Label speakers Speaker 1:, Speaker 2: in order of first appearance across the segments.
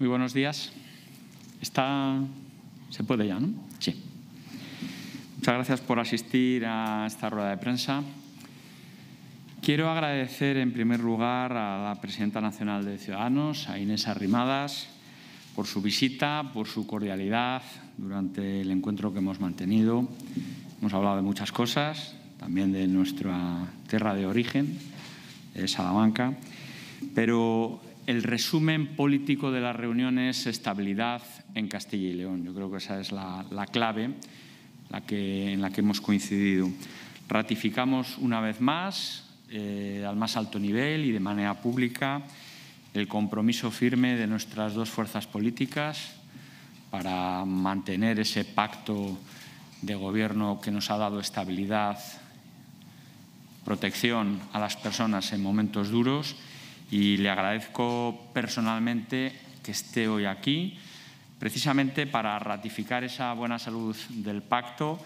Speaker 1: Muy buenos días. Está... ¿Se puede ya, no? Sí. Muchas gracias por asistir a esta rueda de prensa. Quiero agradecer en primer lugar a la presidenta nacional de Ciudadanos, a Inés Arrimadas, por su visita, por su cordialidad durante el encuentro que hemos mantenido. Hemos hablado de muchas cosas, también de nuestra tierra de origen, de Salamanca, pero el resumen político de la reuniones, es estabilidad en Castilla y León. Yo creo que esa es la, clave la en la que hemos coincidido. Ratificamos una vez más, eh, al más alto nivel y de manera pública, el compromiso firme de nuestras dos fuerzas políticas para mantener ese pacto de gobierno que nos ha dado estabilidad, protección a las personas en momentos duros y le agradezco personalmente que esté hoy aquí, precisamente para ratificar esa buena salud del pacto,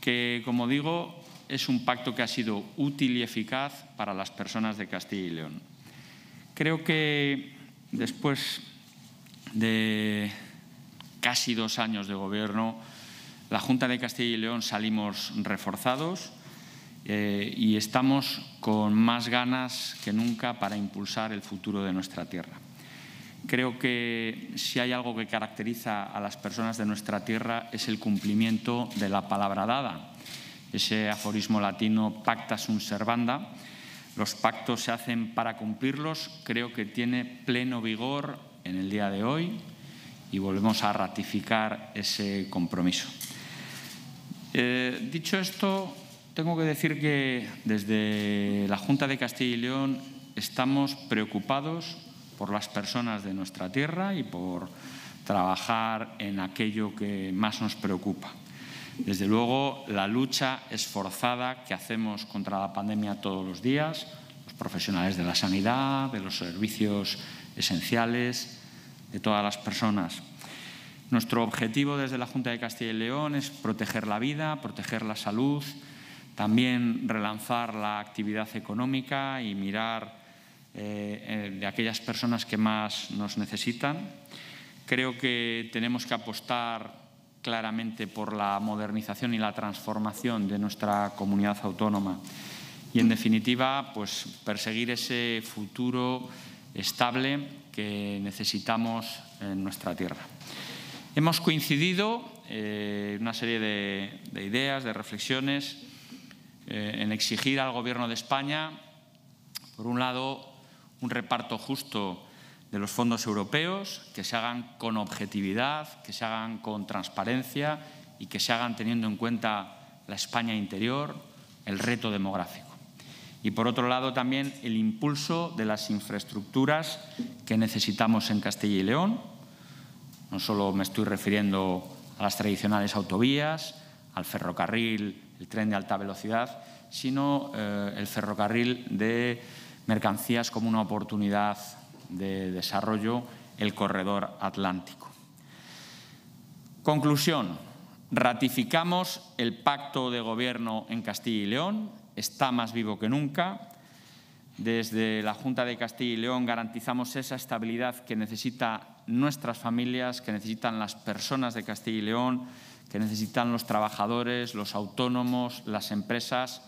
Speaker 1: que, como digo, es un pacto que ha sido útil y eficaz para las personas de Castilla y León. Creo que después de casi dos años de gobierno, la Junta de Castilla y León salimos reforzados eh, y estamos con más ganas que nunca para impulsar el futuro de nuestra tierra. Creo que si hay algo que caracteriza a las personas de nuestra tierra es el cumplimiento de la palabra dada. Ese aforismo latino pacta sunt servanda, los pactos se hacen para cumplirlos, creo que tiene pleno vigor en el día de hoy y volvemos a ratificar ese compromiso. Eh, dicho esto, tengo que decir que desde la Junta de Castilla y León estamos preocupados por las personas de nuestra tierra y por trabajar en aquello que más nos preocupa. Desde luego, la lucha esforzada que hacemos contra la pandemia todos los días, los profesionales de la sanidad, de los servicios esenciales, de todas las personas. Nuestro objetivo desde la Junta de Castilla y León es proteger la vida, proteger la salud, también relanzar la actividad económica y mirar eh, de aquellas personas que más nos necesitan. Creo que tenemos que apostar claramente por la modernización y la transformación de nuestra comunidad autónoma. Y, en definitiva, pues, perseguir ese futuro estable que necesitamos en nuestra tierra. Hemos coincidido en eh, una serie de, de ideas, de reflexiones, eh, en exigir al Gobierno de España, por un lado, un reparto justo de los fondos europeos, que se hagan con objetividad, que se hagan con transparencia y que se hagan teniendo en cuenta la España interior, el reto demográfico. Y por otro lado también el impulso de las infraestructuras que necesitamos en Castilla y León. No solo me estoy refiriendo a las tradicionales autovías, al ferrocarril el tren de alta velocidad, sino eh, el ferrocarril de mercancías como una oportunidad de desarrollo, el corredor atlántico. Conclusión. Ratificamos el pacto de gobierno en Castilla y León, está más vivo que nunca. Desde la Junta de Castilla y León garantizamos esa estabilidad que necesita nuestras familias, que necesitan las personas de Castilla y León, que necesitan los trabajadores, los autónomos, las empresas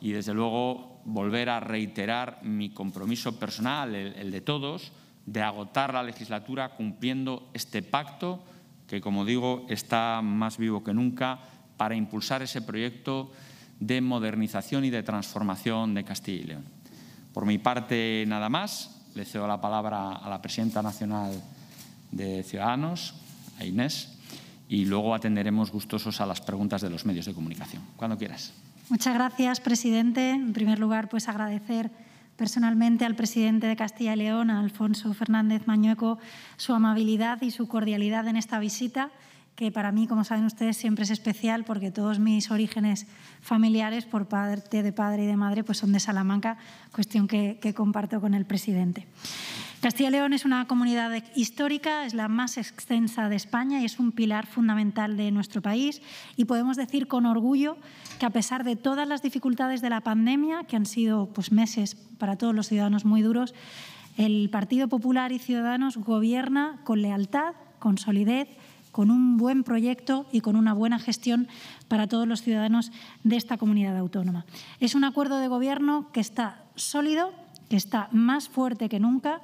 Speaker 1: y, desde luego, volver a reiterar mi compromiso personal, el, de todos, de agotar la legislatura cumpliendo este pacto que, como digo, está más vivo que nunca para impulsar ese proyecto de modernización y de transformación de Castilla y León. Por mi parte, nada más. Le cedo la palabra a la presidenta nacional de Ciudadanos, a Inés y luego atenderemos gustosos a las preguntas de los medios de comunicación. Cuando quieras.
Speaker 2: Muchas gracias, presidente. En primer lugar, pues agradecer personalmente al presidente de Castilla y León, Alfonso Fernández Mañueco, su amabilidad y su cordialidad en esta visita que para mí, como saben ustedes, siempre es especial porque todos mis orígenes familiares por parte de padre y de madre pues son de Salamanca, cuestión que, comparto con el presidente. Castilla y León es una comunidad histórica, es la más extensa de España y es un pilar fundamental de nuestro país y podemos decir con orgullo que a pesar de todas las dificultades de la pandemia, que han sido pues, meses para todos los ciudadanos muy duros, el Partido Popular y Ciudadanos gobierna con lealtad, con solidez con un buen proyecto y con una buena gestión para todos los ciudadanos de esta comunidad autónoma. Es un acuerdo de gobierno que está sólido, que está más fuerte que nunca,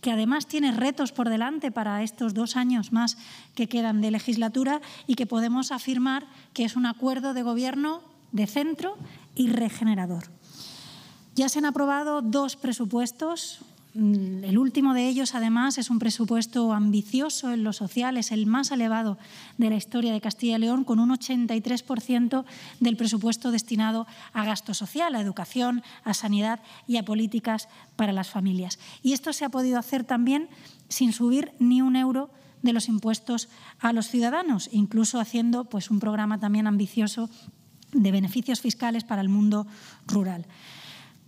Speaker 2: que además tiene retos por delante para estos dos años más que quedan de legislatura y que podemos afirmar que es un acuerdo de gobierno de centro y regenerador. Ya se han aprobado dos presupuestos, Mm, el último de ellos, además, es un presupuesto ambicioso en lo social, es el más elevado de la historia de Castilla y León, con un 83% del presupuesto destinado a gasto social, a educación, a sanidad y a políticas para las familias. Y esto se ha podido hacer también sin subir ni un euro de los impuestos a los ciudadanos, incluso haciendo pues, un programa también ambicioso de beneficios fiscales para el mundo rural.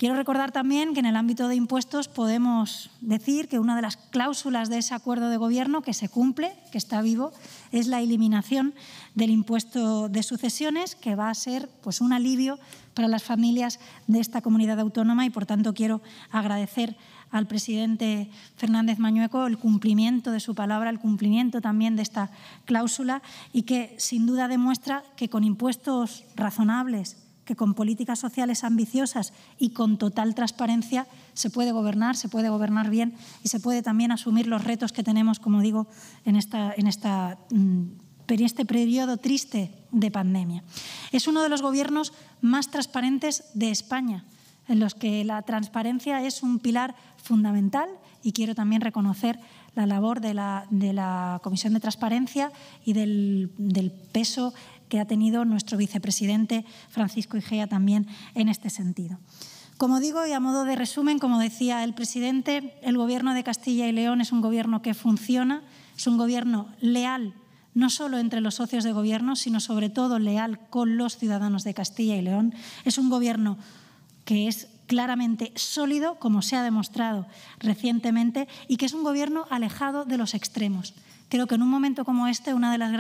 Speaker 2: Quiero recordar también que en el ámbito de impuestos podemos decir que una de las cláusulas de ese acuerdo de gobierno que se cumple, que está vivo, es la eliminación del impuesto de sucesiones, que va a ser pues, un alivio para las familias de esta comunidad autónoma y, por tanto, quiero agradecer al presidente Fernández Mañueco el cumplimiento de su palabra, el cumplimiento también de esta cláusula y que sin duda demuestra que con impuestos razonables, que con políticas sociales ambiciosas y con total transparencia se puede gobernar, se puede gobernar bien y se puede también asumir los retos que tenemos, como digo, en, esta, en, esta, mm, este periodo triste de pandemia. Es uno de los gobiernos más transparentes de España en los que la transparencia es un pilar fundamental y quiero también reconocer la labor de la, de la Comisión de Transparencia y del, del peso que ha tenido nuestro vicepresidente Francisco Igea también en este sentido. Como digo, y a modo de resumen, como decía el presidente, el Gobierno de Castilla y León es un gobierno que funciona, es un gobierno leal, no solo entre los socios de gobierno, sino sobre todo leal con los ciudadanos de Castilla y León. Es un gobierno que es claramente sólido, como se ha demostrado recientemente, y que es un gobierno alejado de los extremos. Creo que en un momento como este, una de las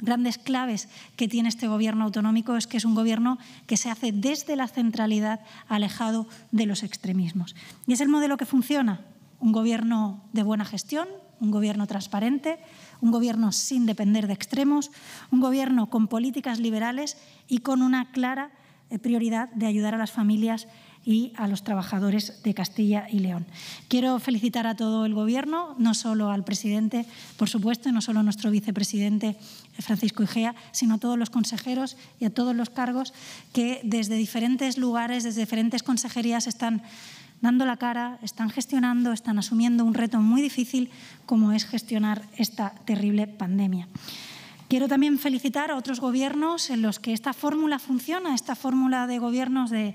Speaker 2: grandes claves que tiene este gobierno autonómico es que es un gobierno que se hace desde la centralidad, alejado de los extremismos. Y es el modelo que funciona. Un gobierno de buena gestión, un gobierno transparente, un gobierno sin depender de extremos, un gobierno con políticas liberales y con una clara eh, prioridad de ayudar a las familias y a los trabajadores de Castilla y León. Quiero felicitar a todo el Gobierno, no solo al presidente, por supuesto, y no solo a nuestro vicepresidente eh, Francisco Igea, sino a todos los consejeros y a todos los cargos que desde diferentes lugares, desde diferentes consejerías están dando la cara, están gestionando, están asumiendo un reto muy difícil como es gestionar esta terrible pandemia. Quiero también felicitar a otros gobiernos en los que esta fórmula funciona, esta fórmula de gobiernos de,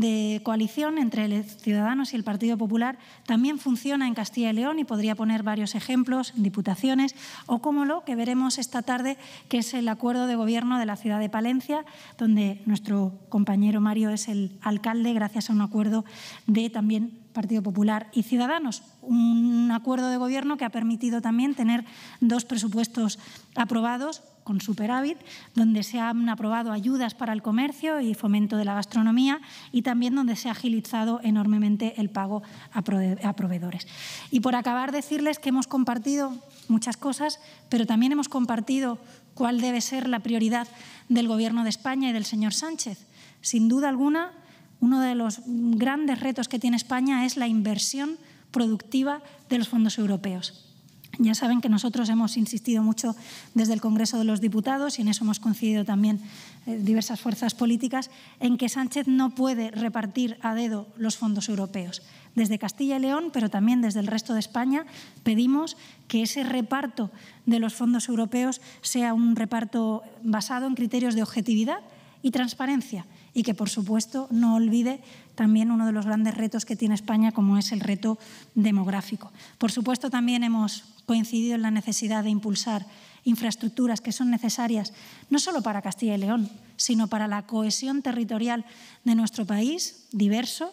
Speaker 2: de coalición entre Ciudadanos y el Partido Popular también funciona en Castilla y León y podría poner varios ejemplos, diputaciones o como lo que veremos esta tarde, que es el acuerdo de gobierno de la ciudad de Palencia, donde nuestro compañero Mario es el alcalde gracias a un acuerdo de también Partido Popular y Ciudadanos. Un acuerdo de gobierno que ha permitido también tener dos presupuestos aprobados, con superávit, donde se han aprobado ayudas para el comercio y fomento de la gastronomía y también donde se ha agilizado enormemente el pago a, proveedores. Y por acabar, decirles que hemos compartido muchas cosas, pero también hemos compartido cuál debe ser la prioridad del Gobierno de España y del señor Sánchez. Sin duda alguna, uno de los grandes retos que tiene España es la inversión productiva de los fondos europeos. Ya saben que nosotros hemos insistido mucho desde el Congreso de los Diputados y en eso hemos coincidido también eh, diversas fuerzas políticas en que Sánchez no puede repartir a dedo los fondos europeos. Desde Castilla y León, pero también desde el resto de España, pedimos que ese reparto de los fondos europeos sea un reparto basado en criterios de objetividad y transparencia y que, por supuesto, no olvide también uno de los grandes retos que tiene España, como es el reto demográfico. Por supuesto, también hemos coincidido en la necesidad de impulsar infraestructuras que son necesarias no solo para Castilla y León, sino para la cohesión territorial de nuestro país, diverso.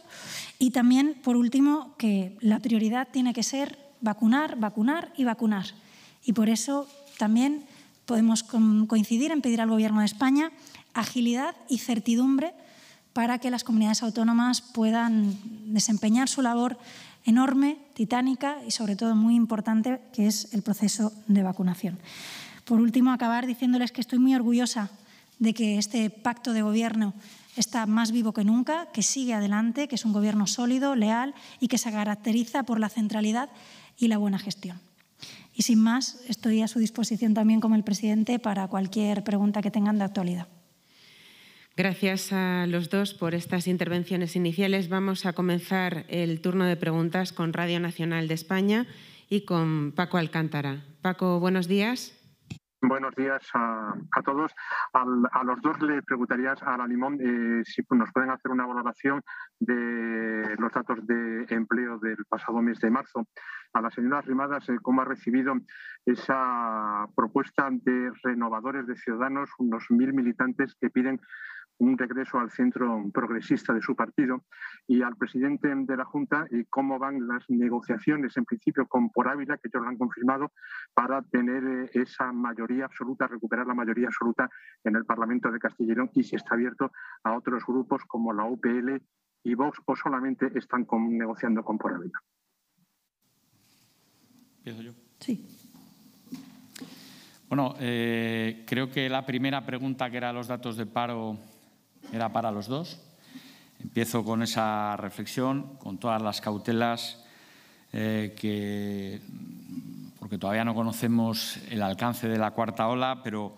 Speaker 2: Y también, por último, que la prioridad tiene que ser vacunar, vacunar y vacunar. Y por eso también podemos coincidir en pedir al Gobierno de España agilidad y certidumbre para que las comunidades autónomas puedan desempeñar su labor enorme, titánica y sobre todo muy importante, que es el proceso de vacunación. Por último, acabar diciéndoles que estoy muy orgullosa de que este pacto de gobierno está más vivo que nunca, que sigue adelante, que es un gobierno sólido, leal y que se caracteriza por la centralidad y la buena gestión. Y sin más, estoy a su disposición también como el presidente para cualquier pregunta que tengan de actualidad.
Speaker 3: Gracias a los dos por estas intervenciones iniciales. Vamos a comenzar el turno de preguntas con Radio Nacional de España y con Paco Alcántara. Paco, buenos días.
Speaker 1: Buenos días a, todos. a los dos le preguntaría a la Limón eh, si nos pueden hacer una valoración de los datos de empleo del pasado mes de marzo. A la señora Rimadas, eh, cómo ha recibido esa propuesta de renovadores de ciudadanos, unos mil militantes que piden un regreso al centro progresista de su partido y al presidente de la Junta y cómo van las negociaciones, en principio con Por Ávila, que ellos lo han confirmado, para tener eh, esa mayoría absoluta, recuperar la mayoría absoluta en el Parlamento de Castellón y si está abierto a otros grupos como la UPL y Vox o solamente están negociando con Por Ávila. yo? Sí. Bueno, eh, creo que la primera pregunta, que era los datos de paro era para los dos. Empiezo con esa reflexión, con todas las cautelas eh, que, porque todavía no conocemos el alcance de la cuarta ola, pero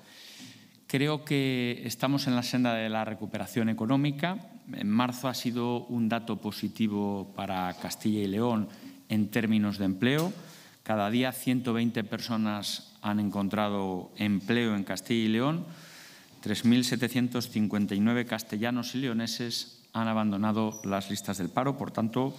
Speaker 1: creo que estamos en la senda de la recuperación económica. En marzo ha sido un dato positivo para Castilla y León en términos de empleo. Cada día 120 personas han encontrado empleo en Castilla y León 3.759 castellanos y leoneses han abandonado las listas del paro. Por tanto,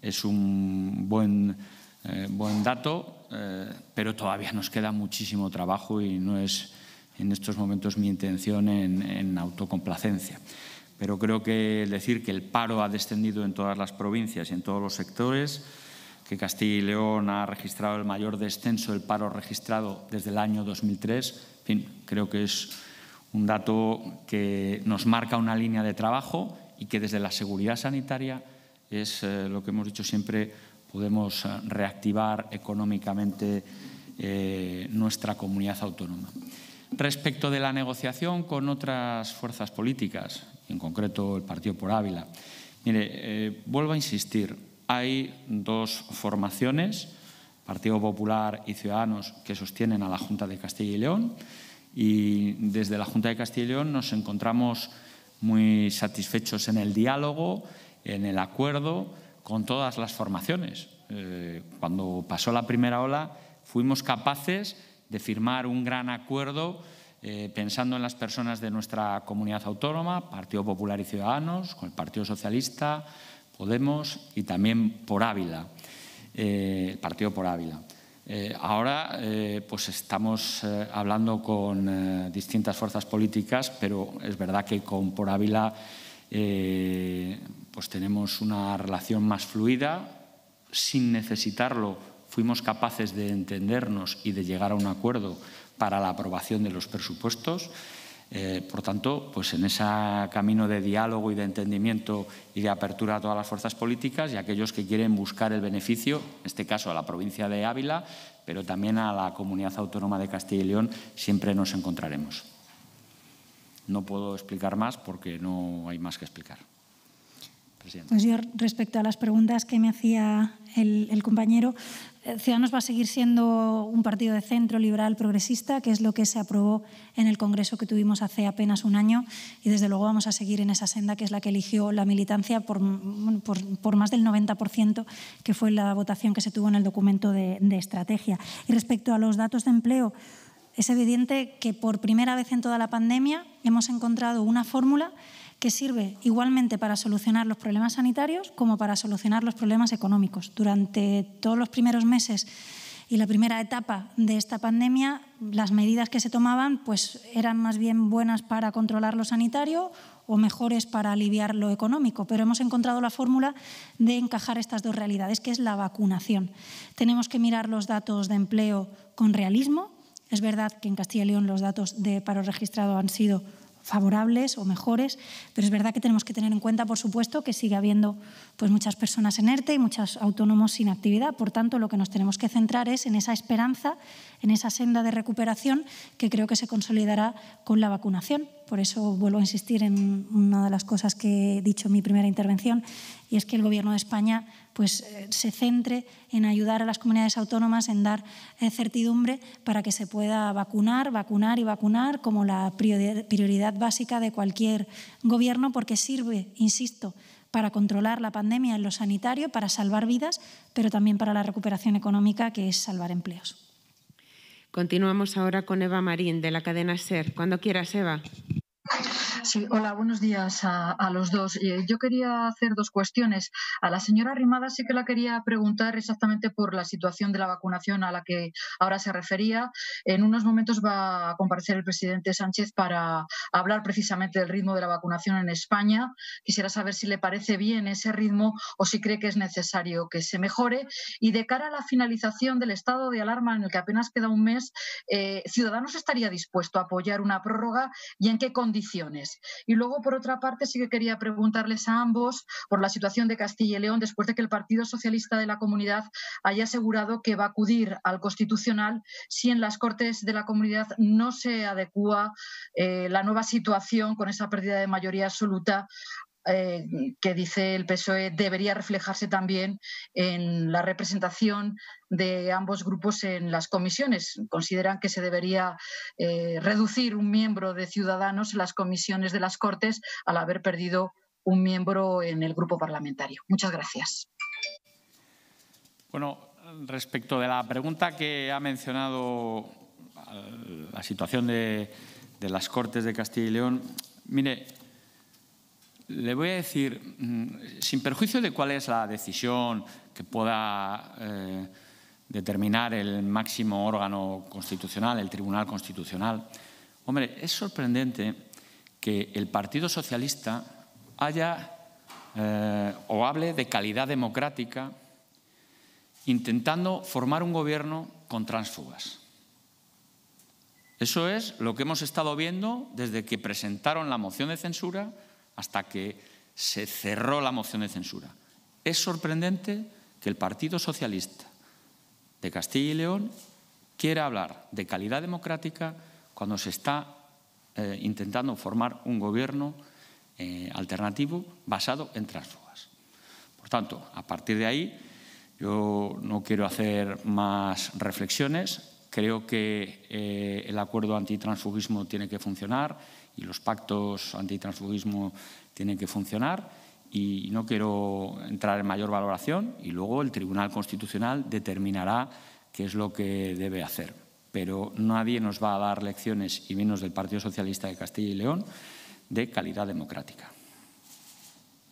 Speaker 1: es un buen, eh, buen dato, eh, pero todavía nos queda muchísimo trabajo y no es en estos momentos mi intención en, autocomplacencia. Pero creo que decir que el paro ha descendido en todas las provincias y en todos los sectores, que Castilla y León ha registrado el mayor descenso del paro registrado desde el año 2003, fin, creo que es un dato que nos marca una línea de trabajo y que desde la seguridad sanitaria es eh, lo que hemos dicho siempre, podemos eh, reactivar económicamente eh, nuestra comunidad autónoma. Respecto de la negociación con otras fuerzas políticas, en concreto el Partido por Ávila, vuelvo a insistir, hay dos formaciones, Partido Popular y Ciudadanos, que sostienen a la Junta de Castilla y León, y desde la Junta de Castilla y León nos encontramos muy satisfechos en el diálogo, en el acuerdo con todas las formaciones. Eh, cuando pasó la primera ola fuimos capaces de firmar un gran acuerdo eh, pensando en las personas de nuestra comunidad autónoma, Partido Popular y Ciudadanos, con el Partido Socialista, Podemos y también por Ávila, eh, el Partido por Ávila. Eh, ahora eh, pues estamos eh, hablando con distintas fuerzas políticas, pero es verdad que con Por Ávila pues tenemos una relación más fluida. Sin necesitarlo, fuimos capaces de entendernos y de llegar a un acuerdo para la aprobación de los presupuestos. Eh, por tanto, pues en ese camino de diálogo y de entendimiento y de apertura a todas las fuerzas políticas y aquellos que quieren buscar el beneficio, en este caso a la provincia de Ávila, pero también a la comunidad autónoma de Castilla y León, siempre nos encontraremos. No puedo explicar más porque no hay más que explicar. Pues
Speaker 2: yo, respecto a las preguntas que me hacía el, compañero, eh, Ciudadanos va a seguir siendo un partido de centro liberal progresista, que es lo que se aprobó en el Congreso que tuvimos hace apenas un año, y desde luego vamos a seguir en esa senda que es la que eligió la militancia por, más del 90%, que fue la votación que se tuvo en el documento de, de estrategia. Y respecto a los datos de empleo, es evidente que por primera vez en toda la pandemia hemos encontrado una fórmula que sirve igualmente para solucionar los problemas sanitarios como para solucionar los problemas económicos. Durante todos los primeros meses y la primera etapa de esta pandemia, las medidas que se tomaban pues, eran más bien buenas para controlar lo sanitario o mejores para aliviar lo económico, pero hemos encontrado la fórmula de encajar estas dos realidades, que es la vacunación. Tenemos que mirar los datos de empleo con realismo. Es verdad que en Castilla y León los datos de paro registrado han sido favorables o mejores, pero es verdad que tenemos que tener en cuenta, por supuesto, que sigue habiendo pues, muchas personas en ERTE y muchos autónomos sin actividad. Por tanto, lo que nos tenemos que centrar es en esa esperanza en esa senda de recuperación que creo que se consolidará con la vacunación. Por eso vuelvo a insistir en una de las cosas que he dicho en mi primera intervención, y es que el Gobierno de España pues, eh, se centre en ayudar a las comunidades autónomas, en dar eh, certidumbre para que se pueda vacunar, vacunar y vacunar como la prioridad básica de cualquier Gobierno, porque sirve, insisto, para controlar la pandemia en lo sanitario, para salvar vidas, pero también para la recuperación económica, que es salvar empleos.
Speaker 3: Continuamos ahora con Eva Marín, de la cadena SER. Cuando quieras, Eva
Speaker 4: hola, buenos días a, los dos. Eh, yo quería hacer dos cuestiones. A la señora Rimada sí que la quería preguntar exactamente por la situación de la vacunación a la que ahora se refería. En unos momentos va a comparecer el presidente Sánchez para hablar precisamente del ritmo de la vacunación en España. Quisiera saber si le parece bien ese ritmo o si cree que es necesario que se mejore. Y de cara a la finalización del estado de alarma en el que apenas queda un mes, eh, Ciudadanos estaría dispuesto a apoyar una prórroga y en qué condiciones. Y luego, por otra parte, sí que quería preguntarles a ambos por la situación de Castilla y León después de que el Partido Socialista de la Comunidad haya asegurado que va a acudir al Constitucional si en las Cortes de la Comunidad no se adecua eh, la nueva situación con esa pérdida de mayoría absoluta eh, que dice el PSOE debería reflejarse también en la representación de ambos grupos en las comisiones. Consideran que se debería eh, reducir un miembro de Ciudadanos en las comisiones de las Cortes al haber perdido un miembro en el grupo parlamentario. Muchas gracias.
Speaker 1: Bueno, respecto de la pregunta que ha mencionado la situación de, de las Cortes de Castilla y León, mire, le voy a decir, mm, sin perjuicio de cuál es la decisión que pueda eh, determinar el máximo órgano constitucional, el Tribunal Constitucional, hombre, es sorprendente que el Partido Socialista haya eh, o hable de calidad democrática intentando formar un gobierno con tránsfugas. Eso es lo que hemos estado viendo desde que presentaron la moción de censura hasta que se cerró la moción de censura. Es sorprendente que el Partido Socialista de Castilla y León quiera hablar de calidad democrática cuando se está eh, intentando formar un gobierno eh, alternativo basado en transfugas. Por tanto, a partir de ahí, yo no quiero hacer más reflexiones. Creo que eh, el acuerdo antitransfugismo tiene que funcionar y los pactos antitransfugismo tienen que funcionar y no quiero entrar en mayor valoración y luego el Tribunal Constitucional determinará qué es lo que debe hacer. Pero nadie nos va a dar lecciones, y menos del Partido Socialista de Castilla y León, de calidad democrática.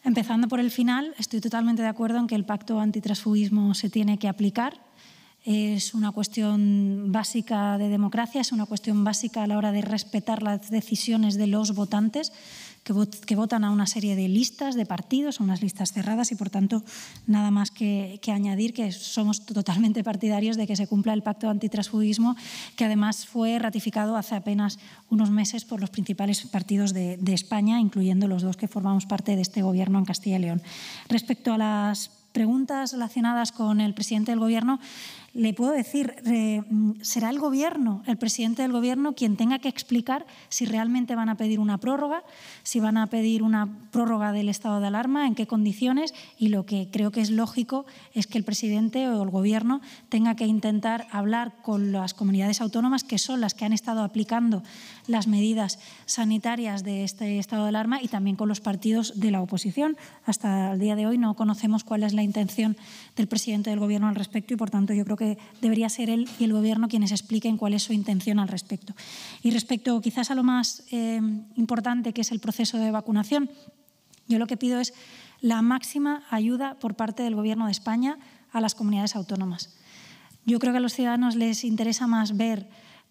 Speaker 2: Empezando por el final, estoy totalmente de acuerdo en que el pacto antitransfugismo se tiene que aplicar es una cuestión básica de democracia, es una cuestión básica a la hora de respetar las decisiones de los votantes que, votan a una serie de listas, de partidos, a unas listas cerradas y, por tanto, nada más que, añadir que somos totalmente partidarios de que se cumpla el pacto antitransfugismo, que además fue ratificado hace apenas unos meses por los principales partidos de, de España, incluyendo los dos que formamos parte de este gobierno en Castilla y León. Respecto a las preguntas relacionadas con el presidente del gobierno, le puedo decir, eh, será el gobierno, el presidente del gobierno, quien tenga que explicar si realmente van a pedir una prórroga, si van a pedir una prórroga del estado de alarma, en qué condiciones. Y lo que creo que es lógico es que el presidente o el gobierno tenga que intentar hablar con las comunidades autónomas, que son las que han estado aplicando las medidas sanitarias de este estado de alarma, y también con los partidos de la oposición. Hasta el día de hoy no conocemos cuál es la intención del presidente del gobierno al respecto y, por tanto, yo creo que debería ser él y el gobierno quienes expliquen cuál es su intención al respecto. Y respecto quizás a lo más eh, importante que es el proceso de vacunación, yo lo que pido es la máxima ayuda por parte del Gobierno de España a las comunidades autónomas. Yo creo que a los ciudadanos les interesa más ver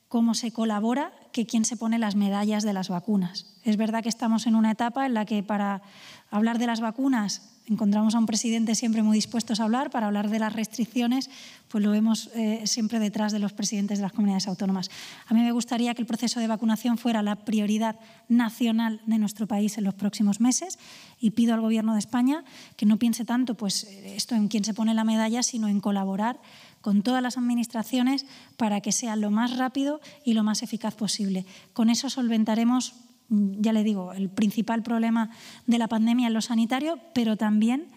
Speaker 2: cómo se colabora que quién se pone las medallas de las vacunas. Es verdad que estamos en una etapa en la que para hablar de las vacunas, encontramos a un presidente siempre muy dispuesto a hablar, para hablar de las restricciones, pues lo vemos eh, siempre detrás de los presidentes de las comunidades autónomas. A mí me gustaría que el proceso de vacunación fuera la prioridad nacional de nuestro país en los próximos meses y pido al Gobierno de España que no piense tanto pues, esto en quién se pone la medalla, sino en colaborar con todas las administraciones para que sea lo más rápido y lo más eficaz posible. Con eso solventaremos ya le digo, el principal problema de la pandemia es lo sanitario, pero también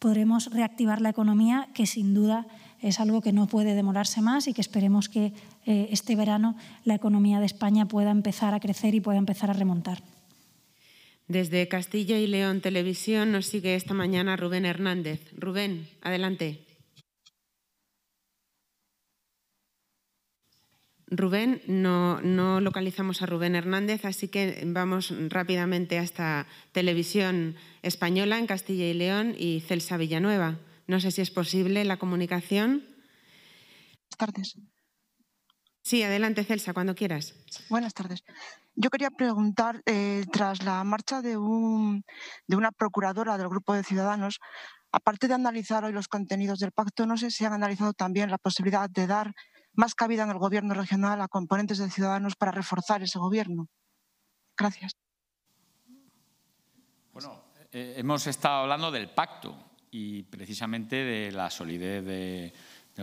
Speaker 2: podremos reactivar la economía, que sin duda es algo que no puede demorarse más y que esperemos que eh, este verano la economía de España pueda empezar a crecer y pueda empezar a remontar.
Speaker 3: Desde Castilla y León Televisión nos sigue esta mañana Rubén Hernández. Rubén, adelante. Rubén, no, localizamos a Rubén Hernández, así que vamos rápidamente hasta Televisión Española en Castilla y León y Celsa Villanueva. No sé si es posible la comunicación. Buenas tardes. Sí, adelante, Celsa, cuando quieras. Buenas tardes. Yo quería
Speaker 5: preguntar, eh, tras la marcha de, de una procuradora del Grupo de Ciudadanos, aparte de analizar hoy los contenidos del pacto, no sé si han analizado también la posibilidad de dar más cabida en el gobierno regional a componentes de ciudadanos para reforzar ese gobierno.
Speaker 4: Gracias.
Speaker 1: Bueno, eh, hemos estado hablando del pacto y precisamente de la solidez del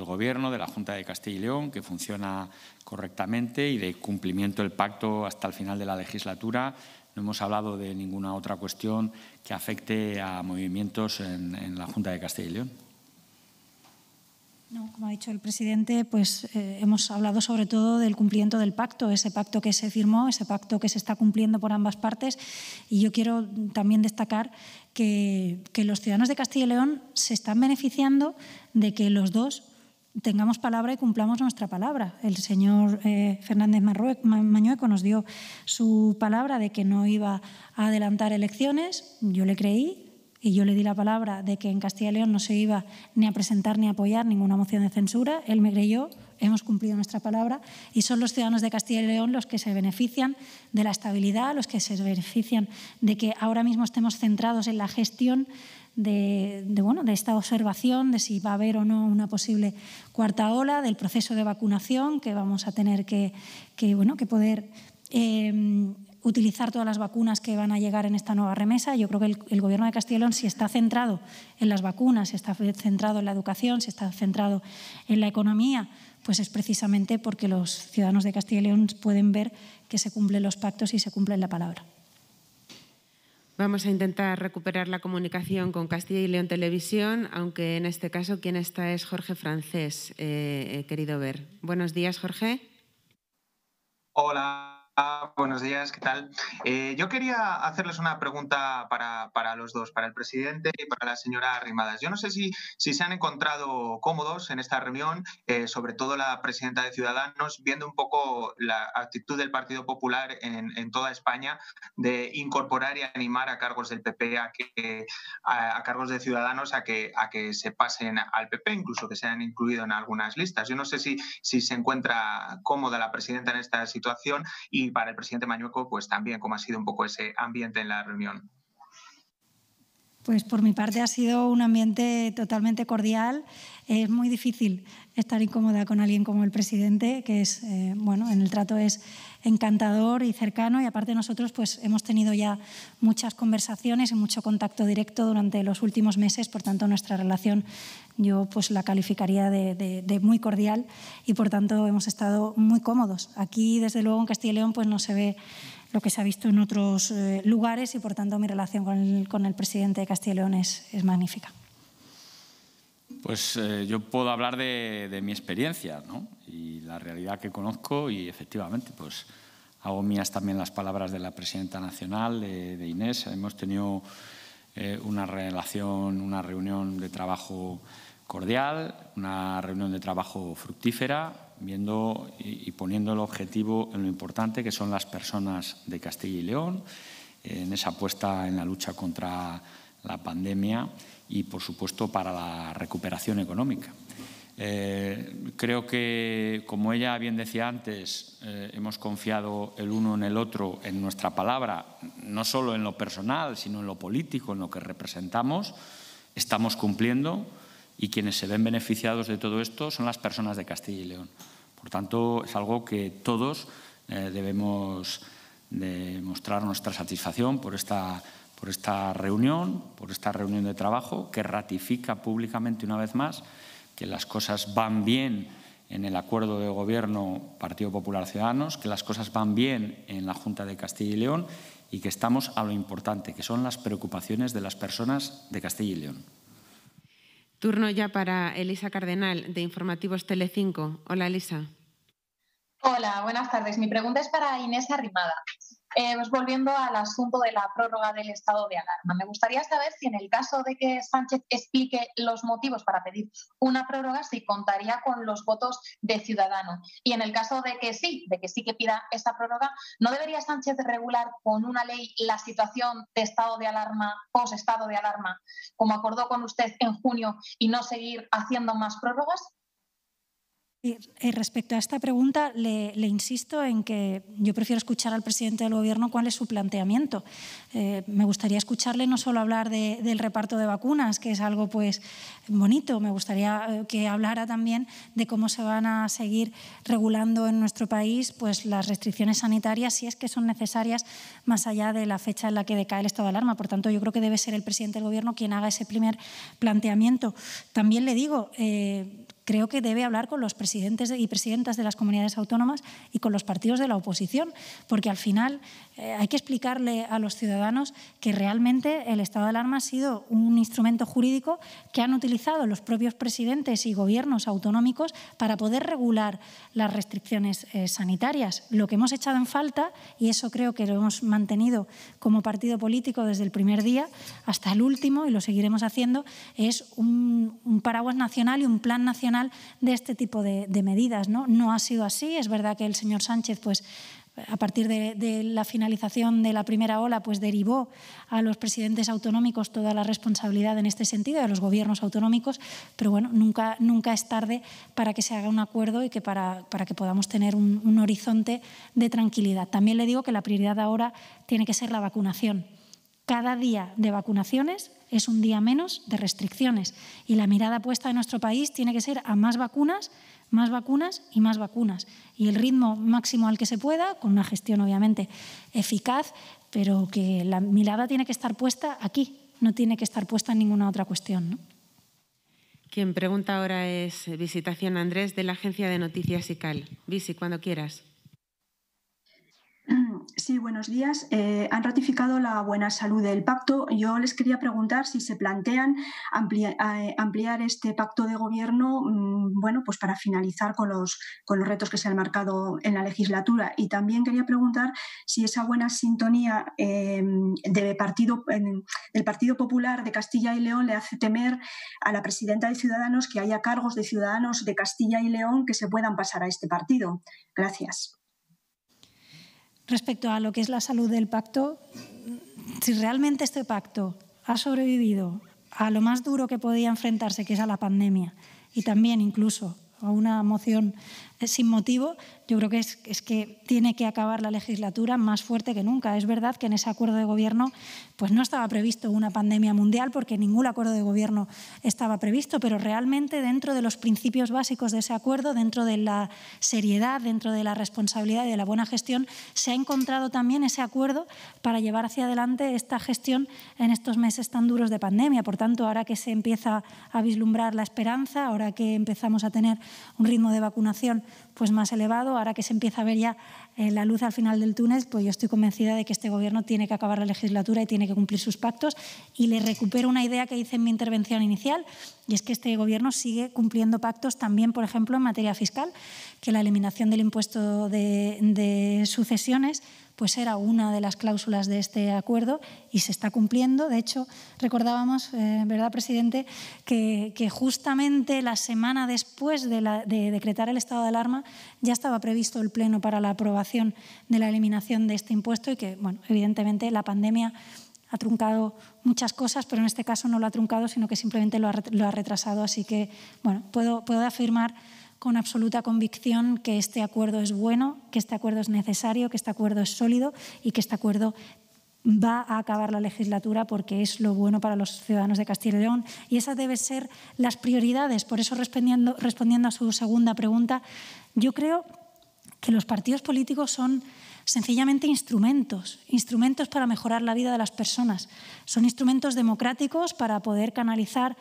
Speaker 1: Gobierno, de la Junta de Castilla y León, que funciona correctamente y de cumplimiento del pacto hasta el final de la legislatura. No hemos hablado de ninguna otra cuestión que afecte a movimientos en la Junta de Castilla y León
Speaker 2: como ha dicho el presidente, pues eh, hemos hablado sobre todo del cumplimiento del pacto, ese pacto que se firmó, ese pacto que se está cumpliendo por ambas partes. Y yo quiero también destacar que, los ciudadanos de Castilla y León se están beneficiando de que los dos tengamos palabra y cumplamos nuestra palabra. El señor eh, Fernández Marrue Mañueco nos dio su palabra de que no iba a adelantar elecciones. Yo le creí, y yo le di la palabra de que en Castilla y León no se iba ni a presentar ni a apoyar ninguna moción de censura, él me creyó, hemos cumplido nuestra palabra y son los ciudadanos de Castilla y León los que se benefician de la estabilidad, los que se benefician de que ahora mismo estemos centrados en la gestión de, bueno, de esta observación, de si va a haber o no una posible cuarta ola, del proceso de vacunación que vamos a tener que, bueno, que poder... Eh, utilizar todas las vacunas que van a llegar en esta nueva remesa. Yo creo que el, Gobierno de Castilla y León, si está centrado en las vacunas, si está centrado en la educación, si está centrado en la economía, pues es precisamente porque los ciudadanos de Castilla y León pueden ver que se cumplen los pactos y se cumple la palabra.
Speaker 3: Vamos a intentar recuperar la comunicación con Castilla y León Televisión, aunque en este caso quien está es Jorge Francés, eh, eh, querido ver. Buenos días, Jorge.
Speaker 1: Hola, Ah, buenos días, ¿qué tal? Eh, yo quería hacerles una pregunta para, los dos, para el presidente y para la señora Arrimadas. Yo no sé si, si se han encontrado cómodos en esta reunión, eh, sobre todo la presidenta de Ciudadanos, viendo un poco la actitud del Partido Popular en, toda España de incorporar y animar a cargos del PP, a, que, a, cargos de Ciudadanos, a que, a que se pasen al PP, incluso que sean incluidos en algunas listas. Yo no sé si, si se encuentra cómoda la presidenta en esta situación y y para el presidente Mañueco, pues también cómo ha sido un poco ese ambiente en la reunión.
Speaker 2: Pues por mi parte ha sido un ambiente totalmente cordial. Es muy difícil estar incómoda con alguien como el presidente, que es, eh, bueno, en el trato es encantador y cercano y aparte nosotros pues hemos tenido ya muchas conversaciones y mucho contacto directo durante los últimos meses, por tanto nuestra relación yo pues la calificaría de, muy cordial y por tanto hemos estado muy cómodos. Aquí desde luego en Castilla León pues no se ve lo que se ha visto en otros eh, lugares y por tanto mi relación con el, presidente de Castilla León es magnífica.
Speaker 1: Pues eh, yo puedo hablar de, mi experiencia ¿no? y la realidad que conozco y efectivamente pues hago mías también las palabras de la presidenta nacional, de, Inés. Hemos tenido eh, una relación, una reunión de trabajo cordial, una reunión de trabajo fructífera, viendo y, y poniendo el objetivo en lo importante que son las personas de Castilla y León, en esa apuesta en la lucha contra la pandemia y, por supuesto, para la recuperación económica. Eh, creo que, como ella bien decía antes, eh, hemos confiado el uno en el otro en nuestra palabra, no solo en lo personal, sino en lo político, en lo que representamos. Estamos cumpliendo y quienes se ven beneficiados de todo esto son las personas de Castilla y León. Por tanto, es algo que todos eh, debemos de mostrar nuestra satisfacción por esta por esta reunión, por esta reunión de trabajo, que ratifica públicamente una vez más que las cosas van bien en el acuerdo de gobierno Partido Popular Ciudadanos, que las cosas van bien en la Junta de Castilla y León y que estamos a lo importante, que son las preocupaciones de las personas de Castilla y León.
Speaker 3: Turno ya para Elisa Cardenal, de Informativos Telecinco. Hola, Elisa.
Speaker 4: Hola, buenas tardes. Mi pregunta es para Inés Arrimada. Eh, pues volviendo al asunto de la prórroga del estado de alarma, me gustaría saber si en el caso de que Sánchez explique los motivos para pedir una prórroga, si contaría con los votos de Ciudadano. Y en el caso de que sí, de que sí que pida esa prórroga, ¿no debería Sánchez regular con una ley la situación de estado de alarma, post estado de alarma, como acordó con usted en junio, y no seguir haciendo más prórrogas?
Speaker 2: Eh, respecto a esta pregunta, le, insisto en que yo prefiero escuchar al presidente del Gobierno cuál es su planteamiento. Eh, me gustaría escucharle no solo hablar del reparto de vacunas, que es algo pues bonito, me gustaría eh, que hablara también de cómo se van a seguir regulando en nuestro país pues, las restricciones sanitarias, si es que son necesarias, más allá de la fecha en la que decae el estado de alarma. Por tanto, yo creo que debe ser el presidente del Gobierno quien haga ese primer planteamiento. También le digo creo que debe hablar con los presidentes y presidentas de las comunidades autónomas y con los partidos de la oposición, porque al final eh, hay que explicarle a los ciudadanos que realmente el estado de alarma ha sido un instrumento jurídico que han utilizado los propios presidentes y gobiernos autonómicos para poder regular las restricciones eh, sanitarias. Lo que hemos echado en falta, y eso creo que lo hemos mantenido como partido político desde el primer día hasta el último, y lo seguiremos haciendo, es un paraguas nacional y un plan nacional de este tipo de, medidas. ¿no? ha sido así. Es verdad que el señor Sánchez pues, a partir de, la finalización de la primera ola, pues derivó a los presidentes autonómicos toda la responsabilidad en este sentido, a los gobiernos autonómicos, pero bueno, nunca, nunca es tarde para que se haga un acuerdo y que para, para que podamos tener un, un horizonte de tranquilidad. También le digo que la prioridad ahora tiene que ser la vacunación. Cada día de vacunaciones es un día menos de restricciones. Y la mirada puesta en nuestro país tiene que ser a más vacunas, más vacunas y más vacunas. Y el ritmo máximo al que se pueda, con una gestión obviamente eficaz, pero que la mirada tiene que estar puesta aquí, no tiene que estar puesta en ninguna otra cuestión.
Speaker 3: Quien pregunta ahora es Visitación Andrés de la Agencia de Noticias ICAL. Visi, cuando quieras.
Speaker 5: Sí, buenos días. Eh, han ratificado la buena salud del pacto. Yo les quería preguntar si se plantean eh, ampliar, este pacto de gobierno, mm, bueno, pues para finalizar con los, con los retos que se han marcado en la legislatura. Y también quería preguntar si esa buena sintonía em, del Partido Popular de Castilla y León le hace temer a la presidenta de Ciudadanos que haya cargos de Ciudadanos de Castilla y León que se puedan
Speaker 2: pasar a este partido. Gracias respecto a lo que es la salud del pacto, si realmente este pacto ha sobrevivido a lo más duro que podía enfrentarse, que es a la pandemia, y también incluso a una moción sin motivo, yo creo que es, que tiene que acabar la legislatura más fuerte que nunca. Es verdad que en ese acuerdo de gobierno pues no estaba previsto una pandemia mundial porque ningún acuerdo de gobierno estaba previsto, pero realmente dentro de los principios básicos de ese acuerdo, dentro de la seriedad, dentro de la responsabilidad y de la buena gestión, se ha encontrado también ese acuerdo para llevar hacia adelante esta gestión en estos meses tan duros de pandemia. Por tanto, ahora que se empieza a vislumbrar la esperanza, ahora que empezamos a tener un ritmo de vacunación pues, más elevado. Ahora que se empieza a ver ya eh, la luz al final del túnel, pues yo estoy convencida de que este Gobierno tiene que acabar la legislatura y tiene que cumplir sus pactos. Y le recupero una idea que hice en mi intervención inicial, y es que este gobierno sigue cumpliendo pactos también, por ejemplo, en materia fiscal, que la eliminación del impuesto de, sucesiones pues era una de las cláusulas de este acuerdo y se está cumpliendo. De hecho, recordábamos, eh, ¿verdad, presidente?, que, justamente la semana después de, de, decretar el estado de alarma ya estaba previsto el Pleno para la aprobación de la eliminación de este impuesto y que, bueno, evidentemente la pandemia ha truncado muchas cosas, pero en este caso no lo ha truncado, sino que simplemente lo ha, retrasado. Así que, bueno, puedo, puedo afirmar con absoluta convicción que este acuerdo es bueno, que este acuerdo es necesario, que este acuerdo es sólido y que este acuerdo va a acabar la legislatura porque es lo bueno para los ciudadanos de Castilla y León. Y esas deben ser las prioridades. Por eso, respondiendo, respondiendo a su segunda pregunta, yo creo que los partidos políticos son sencillamente instrumentos, instrumentos para mejorar la vida de las personas. Son instrumentos democráticos para poder canalizar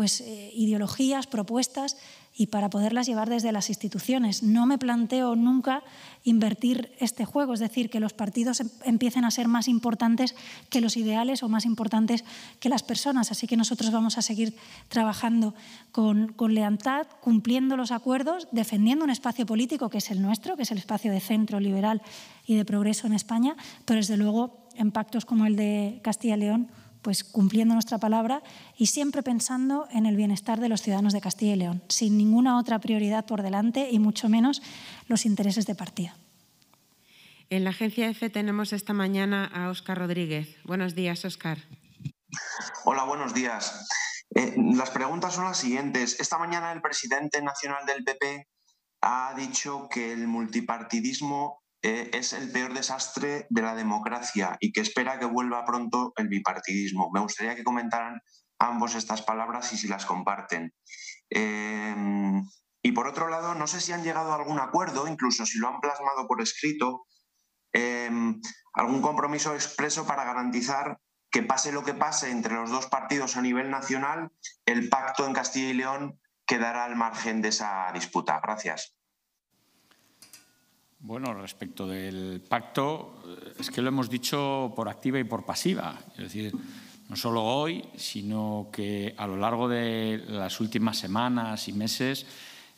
Speaker 2: pues, eh, ideologías, propuestas y para poderlas llevar desde las instituciones. No me planteo nunca invertir este juego, es decir, que los partidos em, empiecen a ser más importantes que los ideales o más importantes que las personas. Así que nosotros vamos a seguir trabajando con, con lealtad, cumpliendo los acuerdos, defendiendo un espacio político que es el nuestro, que es el espacio de centro liberal y de progreso en España, pero desde luego en pactos como el de Castilla y León pues cumpliendo nuestra palabra y siempre pensando en el bienestar de los ciudadanos de Castilla y León, sin ninguna otra prioridad por delante y mucho menos los intereses de partido.
Speaker 3: En la agencia F tenemos esta mañana a Óscar Rodríguez. Buenos días, Óscar.
Speaker 1: Hola, buenos días. Eh, las preguntas son las siguientes. Esta mañana el presidente nacional del PP ha dicho que el multipartidismo eh, es el peor desastre de la democracia y que espera que vuelva pronto el bipartidismo. Me gustaría que comentaran ambos estas palabras y si las comparten. Em, y por otro lado, no sé si han llegado a algún acuerdo, incluso si lo han plasmado por escrito, em, algún compromiso expreso para garantizar que pase lo que pase entre los dos partidos a nivel nacional, el pacto en Castilla y León quedará al margen de esa disputa. Gracias. Bueno, respecto del pacto, es que lo hemos dicho por activa y por pasiva. Es decir, no solo hoy, sino que a lo largo de las últimas semanas y meses,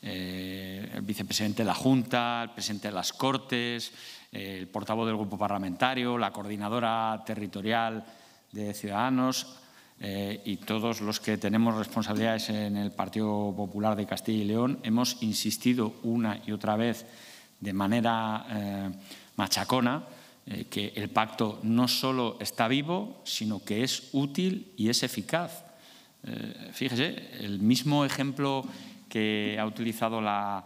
Speaker 1: eh, el vicepresidente de la Junta, el presidente de las Cortes, el portavoz del grupo parlamentario, la coordinadora territorial de Ciudadanos eh, y todos los que tenemos responsabilidades en el Partido Popular de Castilla y León, hemos insistido una y otra vez de manera eh, machacona eh, que el pacto no solo está vivo, sino que es útil y es eficaz. Eh, fíjese, el mismo ejemplo que ha utilizado la,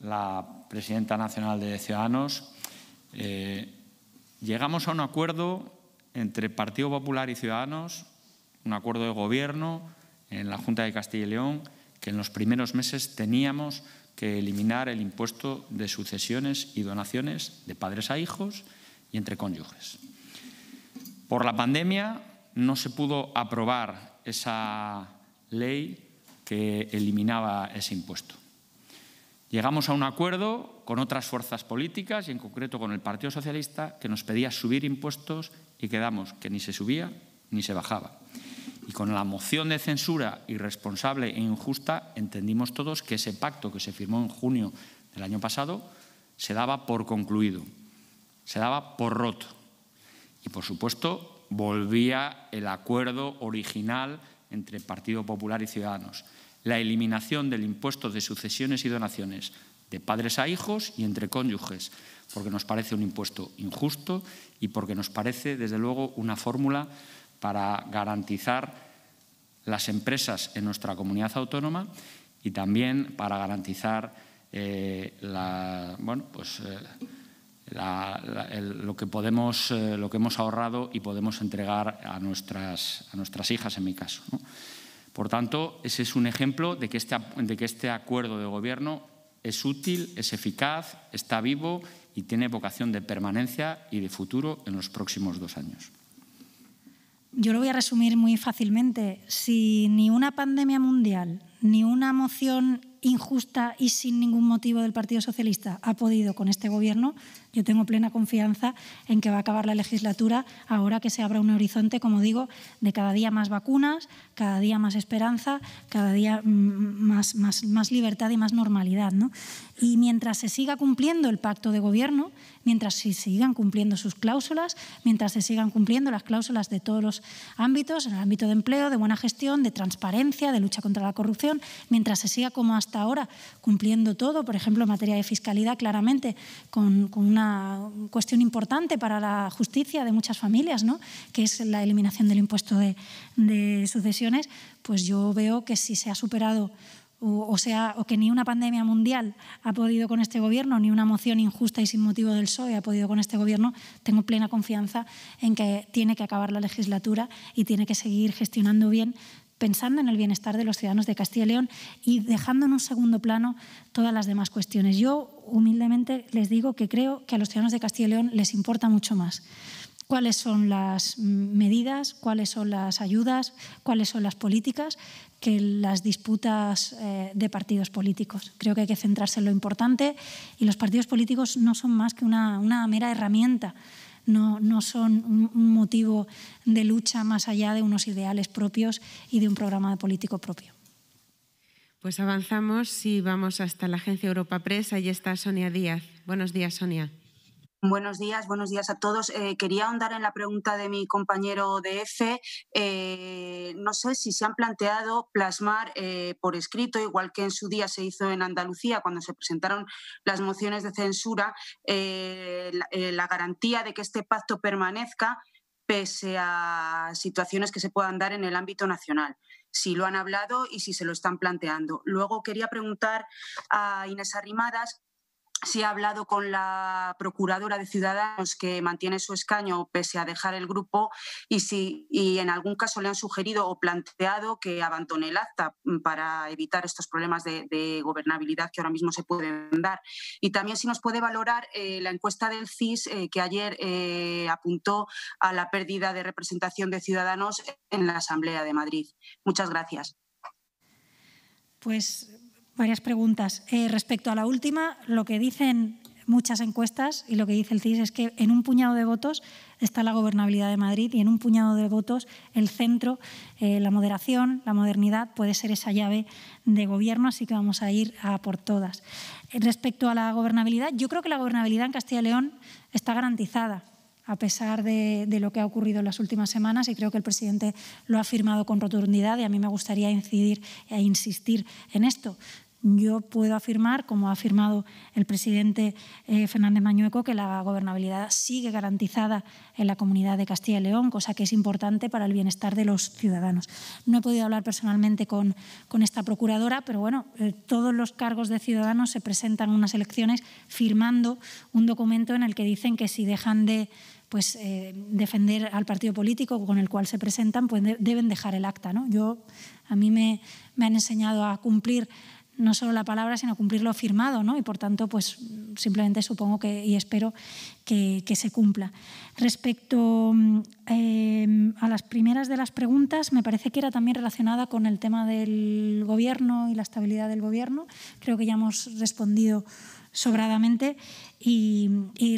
Speaker 1: la presidenta nacional de Ciudadanos, llegamos a un acuerdo entre Partido Popular y Ciudadanos, un acuerdo de gobierno en la Junta de Castilla y León, que en los primeros meses teníamos que eliminar el impuesto de sucesiones y donaciones de padres a hijos y entre cónyuges. Por la pandemia no se pudo aprobar esa ley que eliminaba ese impuesto. Llegamos a un acuerdo con otras fuerzas políticas y en concreto con el Partido Socialista que nos pedía subir impuestos y quedamos que ni se subía ni se bajaba. Y con la moción de censura irresponsable e injusta entendimos todos que ese pacto que se firmó en junio del año pasado se daba por concluido, se daba por roto. Y por supuesto volvía el acuerdo original entre Partido Popular y Ciudadanos, la eliminación del impuesto de sucesiones y donaciones de padres a hijos y entre cónyuges, porque nos parece un impuesto injusto y porque nos parece, desde luego, una fórmula para garantizar las empresas en nuestra comunidad autónoma y también para garantizar eh, pues, eh, lo, que podemos, eh, lo que hemos ahorrado y podemos entregar a nuestras, hijas, en mi caso. Por tanto, ese es un ejemplo este, de que este acuerdo de gobierno es útil, es eficaz, está vivo y tiene vocación de permanencia y de futuro en los próximos dos años
Speaker 2: yo lo voy a resumir muy fácilmente. Si ni una pandemia mundial, ni una moción injusta y sin ningún motivo del Partido Socialista ha podido con este gobierno, yo tengo plena confianza en que va a acabar la legislatura ahora que se abra un horizonte, como digo, de cada día más vacunas, cada día más esperanza, cada día mm, más, más, más libertad y más normalidad. ¿no? Y mientras se siga cumpliendo el pacto de gobierno, mientras se sigan cumpliendo sus cláusulas, mientras se sigan cumpliendo las cláusulas de todos los ámbitos, en el ámbito de empleo, de buena gestión, de transparencia, de lucha contra la corrupción, mientras se siga como hasta ahora cumpliendo todo, por ejemplo, en materia de fiscalidad, claramente, con, con una cuestión importante para la justicia de muchas familias, ¿no? que es la eliminación del impuesto de, sucesiones, pues yo veo que si se ha superado o, o que ni una pandemia mundial ha podido con este gobierno, ni una moción injusta y sin motivo del PSOE ha podido con este gobierno, tengo plena confianza en que tiene que acabar la legislatura y tiene que seguir gestionando bien pensando en el bienestar de los ciudadanos de Castilla y León y dejando en un segundo plano todas las demás cuestiones. Yo humildemente les digo que creo que a los ciudadanos de Castilla y León les importa mucho más cuáles son las medidas, cuáles son las ayudas, cuáles son las políticas que las disputas eh, de partidos políticos. Creo que hay que centrarse en lo importante y los partidos políticos no son más que una, mera herramienta no, son un motivo de lucha más allá de unos ideales propios y de un programa político propio.
Speaker 3: Pues avanzamos y vamos hasta la Agencia Europa Press. Allí está Sonia Díaz. Buenos días, Sonia.
Speaker 5: Buenos días, buenos días a todos. Eh, quería ahondar en la pregunta de mi compañero de EFE. Eh, no sé si se han planteado plasmar eh, por escrito, igual que en su día se hizo en Andalucía cuando se presentaron las mociones de censura, la, la garantía de que este pacto permanezca pese a situaciones que se puedan dar en el ámbito nacional, si lo han hablado y si se lo están planteando. Luego quería preguntar a Inés Arrimadas si ha hablado con la procuradora de Ciudadanos que mantiene su escaño pese a dejar el grupo y si en algún caso le han sugerido o planteado que abandone el acta mm, para evitar estos problemas de, gobernabilidad que ahora mismo se pueden dar. Y también si nos puede valorar eh, la encuesta del CIS eh, que ayer eh, apuntó a la pérdida de representación de Ciudadanos en la Asamblea de Madrid. Muchas gracias.
Speaker 2: Pues varias preguntas. Eh, respecto a la última, lo que dicen muchas encuestas y lo que dice el CIS es que en un puñado de votos está la gobernabilidad de Madrid y en un puñado de votos el centro, eh, la moderación, la modernidad puede ser esa llave de gobierno, así que vamos a ir a por todas. Eh, respecto a la gobernabilidad, yo creo que la gobernabilidad en Castilla y León está garantizada a pesar de, de, lo que ha ocurrido en las últimas semanas y creo que el presidente lo ha afirmado con rotundidad y a mí me gustaría incidir e insistir en esto. Yo puedo afirmar, como ha afirmado el presidente eh, Fernández Mañueco, que la gobernabilidad sigue garantizada en la comunidad de Castilla y León, cosa que es importante para el bienestar de los ciudadanos. No he podido hablar personalmente con, esta procuradora, pero bueno, eh, todos los cargos de ciudadanos se presentan en unas elecciones firmando un documento en el que dicen que si dejan de pues, eh, defender al partido político con el cual se presentan, pues deben dejar el acta. Yo, a mí me han enseñado a cumplir no solo la palabra, sino cumplir lo firmado, ¿no? Y por tanto, pues simplemente supongo que y espero que, se cumpla. Respecto mm, em, a las primeras de las preguntas, me parece que era también relacionada con el tema del gobierno y la estabilidad del gobierno. Creo que ya hemos respondido sobradamente. Y,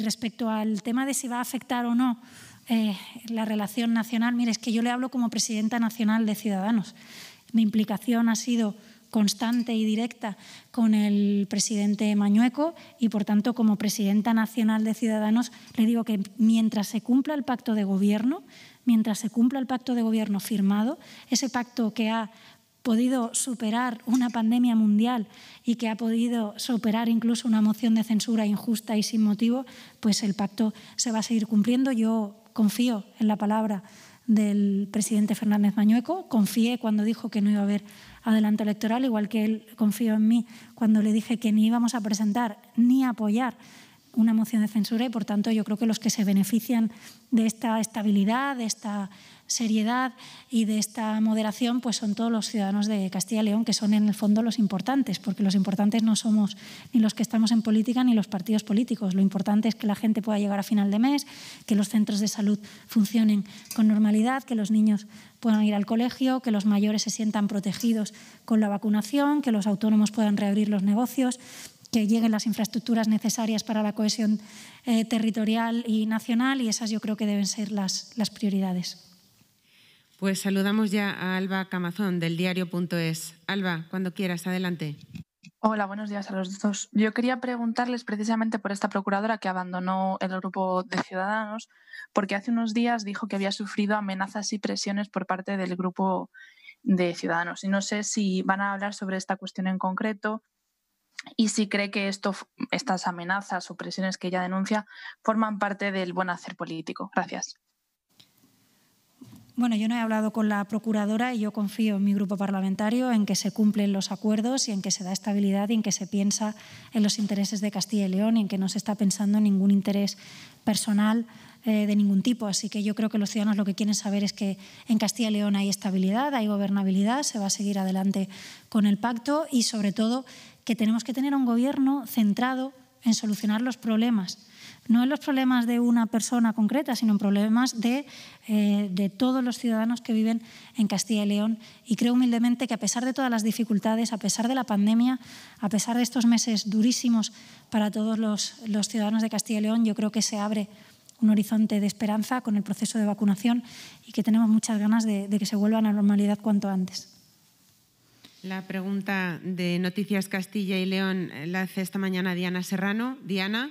Speaker 2: respecto al tema de si va a afectar o no eh, la relación nacional, mire, es que yo le hablo como presidenta nacional de Ciudadanos. Mi implicación ha sido constante y directa con el presidente Mañueco y, por tanto, como presidenta nacional de Ciudadanos, le digo que mientras se cumpla el pacto de gobierno, mientras se cumpla el pacto de gobierno firmado, ese pacto que ha podido superar una pandemia mundial y que ha podido superar incluso una moción de censura injusta y sin motivo, pues el pacto se va a seguir cumpliendo. Yo confío en la palabra del presidente Fernández Mañueco, confié cuando dijo que no iba a haber Adelante electoral, igual que él confió en mí cuando le dije que ni íbamos a presentar ni a apoyar una moción de censura y por tanto yo creo que los que se benefician de esta estabilidad, de esta seriedad y de esta moderación pues son todos los ciudadanos de Castilla y León que son en el fondo los importantes, porque los importantes no somos ni los que estamos en política ni los partidos políticos. Lo importante es que la gente pueda llegar a final de mes, que los centros de salud funcionen con normalidad, que los niños puedan ir al colegio, que los mayores se sientan protegidos con la vacunación, que los autónomos puedan reabrir los negocios, que lleguen las infraestructuras necesarias para la cohesión eh, territorial y nacional y esas yo creo que deben ser las, las prioridades.
Speaker 3: Pues saludamos ya a Alba Camazón del diario.es. Alba, cuando quieras, adelante.
Speaker 2: Hola, buenos días a los dos. Yo quería preguntarles
Speaker 4: precisamente por esta procuradora que abandonó el grupo de Ciudadanos, porque hace unos días dijo que había sufrido amenazas y presiones por parte del grupo de Ciudadanos. Y no sé si van a hablar sobre esta cuestión en concreto, y si cree que esto, estas amenazas o presiones que ella denuncia forman parte del buen hacer político. Gracias.
Speaker 2: Bueno, yo no he hablado con la procuradora y yo confío en mi grupo parlamentario en que se cumplen los acuerdos y en que se da estabilidad y en que se piensa en los intereses de Castilla y León y en que no se está pensando en ningún interés personal eh, de ningún tipo. Así que yo creo que los ciudadanos lo que quieren saber es que en Castilla y León hay estabilidad, hay gobernabilidad, se va a seguir adelante con el pacto y sobre todo que tenemos que tener un gobierno centrado en solucionar los problemas, no en los problemas de una persona concreta, sino en problemas eh, de, todos los ciudadanos que viven en Castilla y León. Y creo humildemente que a pesar de todas las dificultades, a pesar de la pandemia, a pesar de estos meses durísimos para todos los, ciudadanos de Castilla y León, yo creo que se abre un horizonte de esperanza con el proceso de vacunación y que tenemos muchas ganas de, de que se vuelva a la normalidad cuanto antes.
Speaker 3: La pregunta de Noticias Castilla y León la hace esta mañana Diana Serrano. Diana.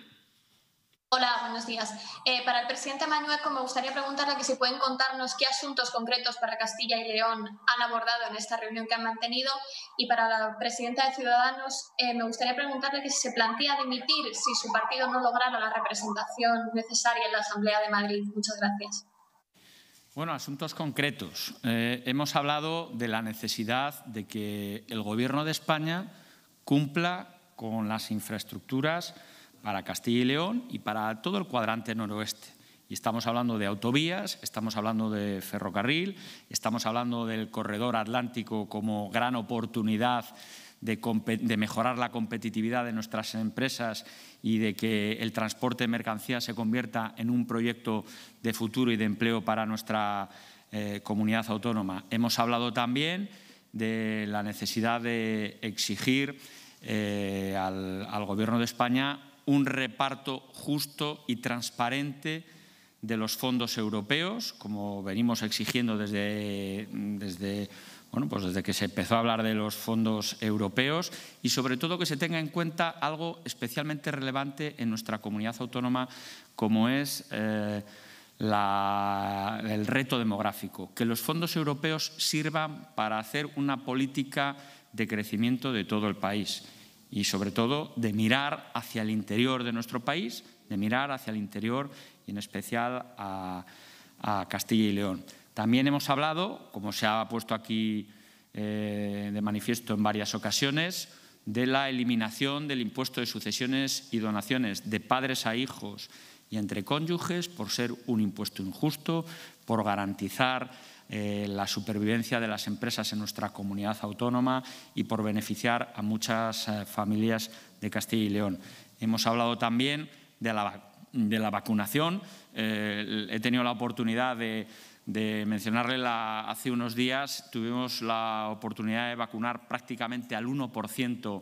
Speaker 2: Hola, buenos días. Eh, para el presidente Manueco me gustaría preguntarle
Speaker 4: que si pueden contarnos qué asuntos concretos para Castilla y León han abordado en esta reunión que han mantenido y para la presidenta de Ciudadanos eh, me gustaría preguntarle que si se plantea dimitir si su partido no lograra la representación necesaria en la Asamblea de Madrid. Muchas gracias.
Speaker 1: Bueno, asuntos concretos. Eh, hemos hablado de la necesidad de que el Gobierno de España cumpla con las infraestructuras para Castilla y León y para todo el cuadrante noroeste. Y estamos hablando de autovías, estamos hablando de ferrocarril, estamos hablando del corredor atlántico como gran oportunidad de, mejorar la competitividad de nuestras empresas y de que el transporte de mercancías se convierta en un proyecto de futuro y de empleo para nuestra eh, comunidad autónoma. Hemos hablado también de la necesidad de exigir eh, al, al Gobierno de España un reparto justo y transparente de los fondos europeos, como venimos exigiendo desde, desde bueno, pues desde que se empezó a hablar de los fondos europeos y sobre todo que se tenga en cuenta algo especialmente relevante en nuestra comunidad autónoma como es eh, el reto demográfico, que los fondos europeos sirvan para hacer una política de crecimiento de todo el país y sobre todo de mirar hacia el interior de nuestro país, de mirar hacia el interior y en especial a Castilla y León. También hemos hablado, como se ha puesto aquí eh, de manifiesto en varias ocasiones, de la eliminación del impuesto de sucesiones y donaciones de padres a hijos y entre cónyuges por ser un impuesto injusto, por garantizar eh, la supervivencia de las empresas en nuestra comunidad autónoma y por beneficiar a muchas eh, familias de Castilla y León. Hemos hablado también de la, de la vacunación. he tenido la oportunidad de de mencionarle, la, hace unos días tuvimos la oportunidad de vacunar prácticamente al 1%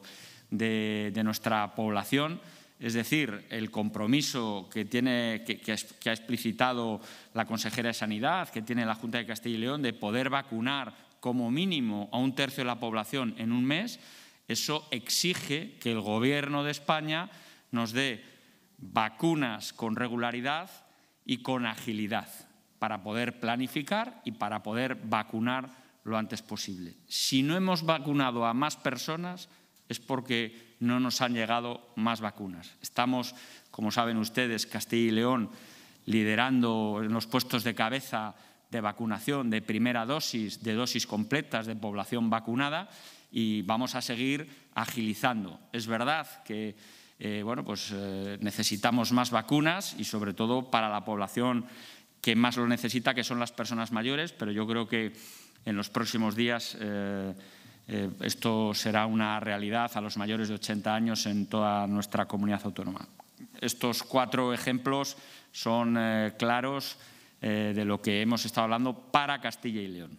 Speaker 1: de, de, nuestra población. Es decir, el compromiso que, tiene, que, que ha explicitado la consejera de Sanidad, que tiene la Junta de Castilla y León, de poder vacunar como mínimo a un tercio de la población en un mes, eso exige que el Gobierno de España nos dé vacunas con regularidad y con agilidad para poder planificar y para poder vacunar lo antes posible. Si no hemos vacunado a más personas es porque no nos han llegado más vacunas. Estamos, como saben ustedes, Castilla y León liderando en los puestos de cabeza de vacunación, de primera dosis, de dosis completas de población vacunada y vamos a seguir agilizando. Es verdad que eh, bueno, pues, eh, necesitamos más vacunas y sobre todo para la población que más lo necesita, que son las personas mayores, pero yo creo que en los próximos días eh, eh, esto será una realidad a los mayores de 80 años en toda nuestra comunidad autónoma. Estos cuatro ejemplos son eh, claros de lo que hemos estado hablando para Castilla y León.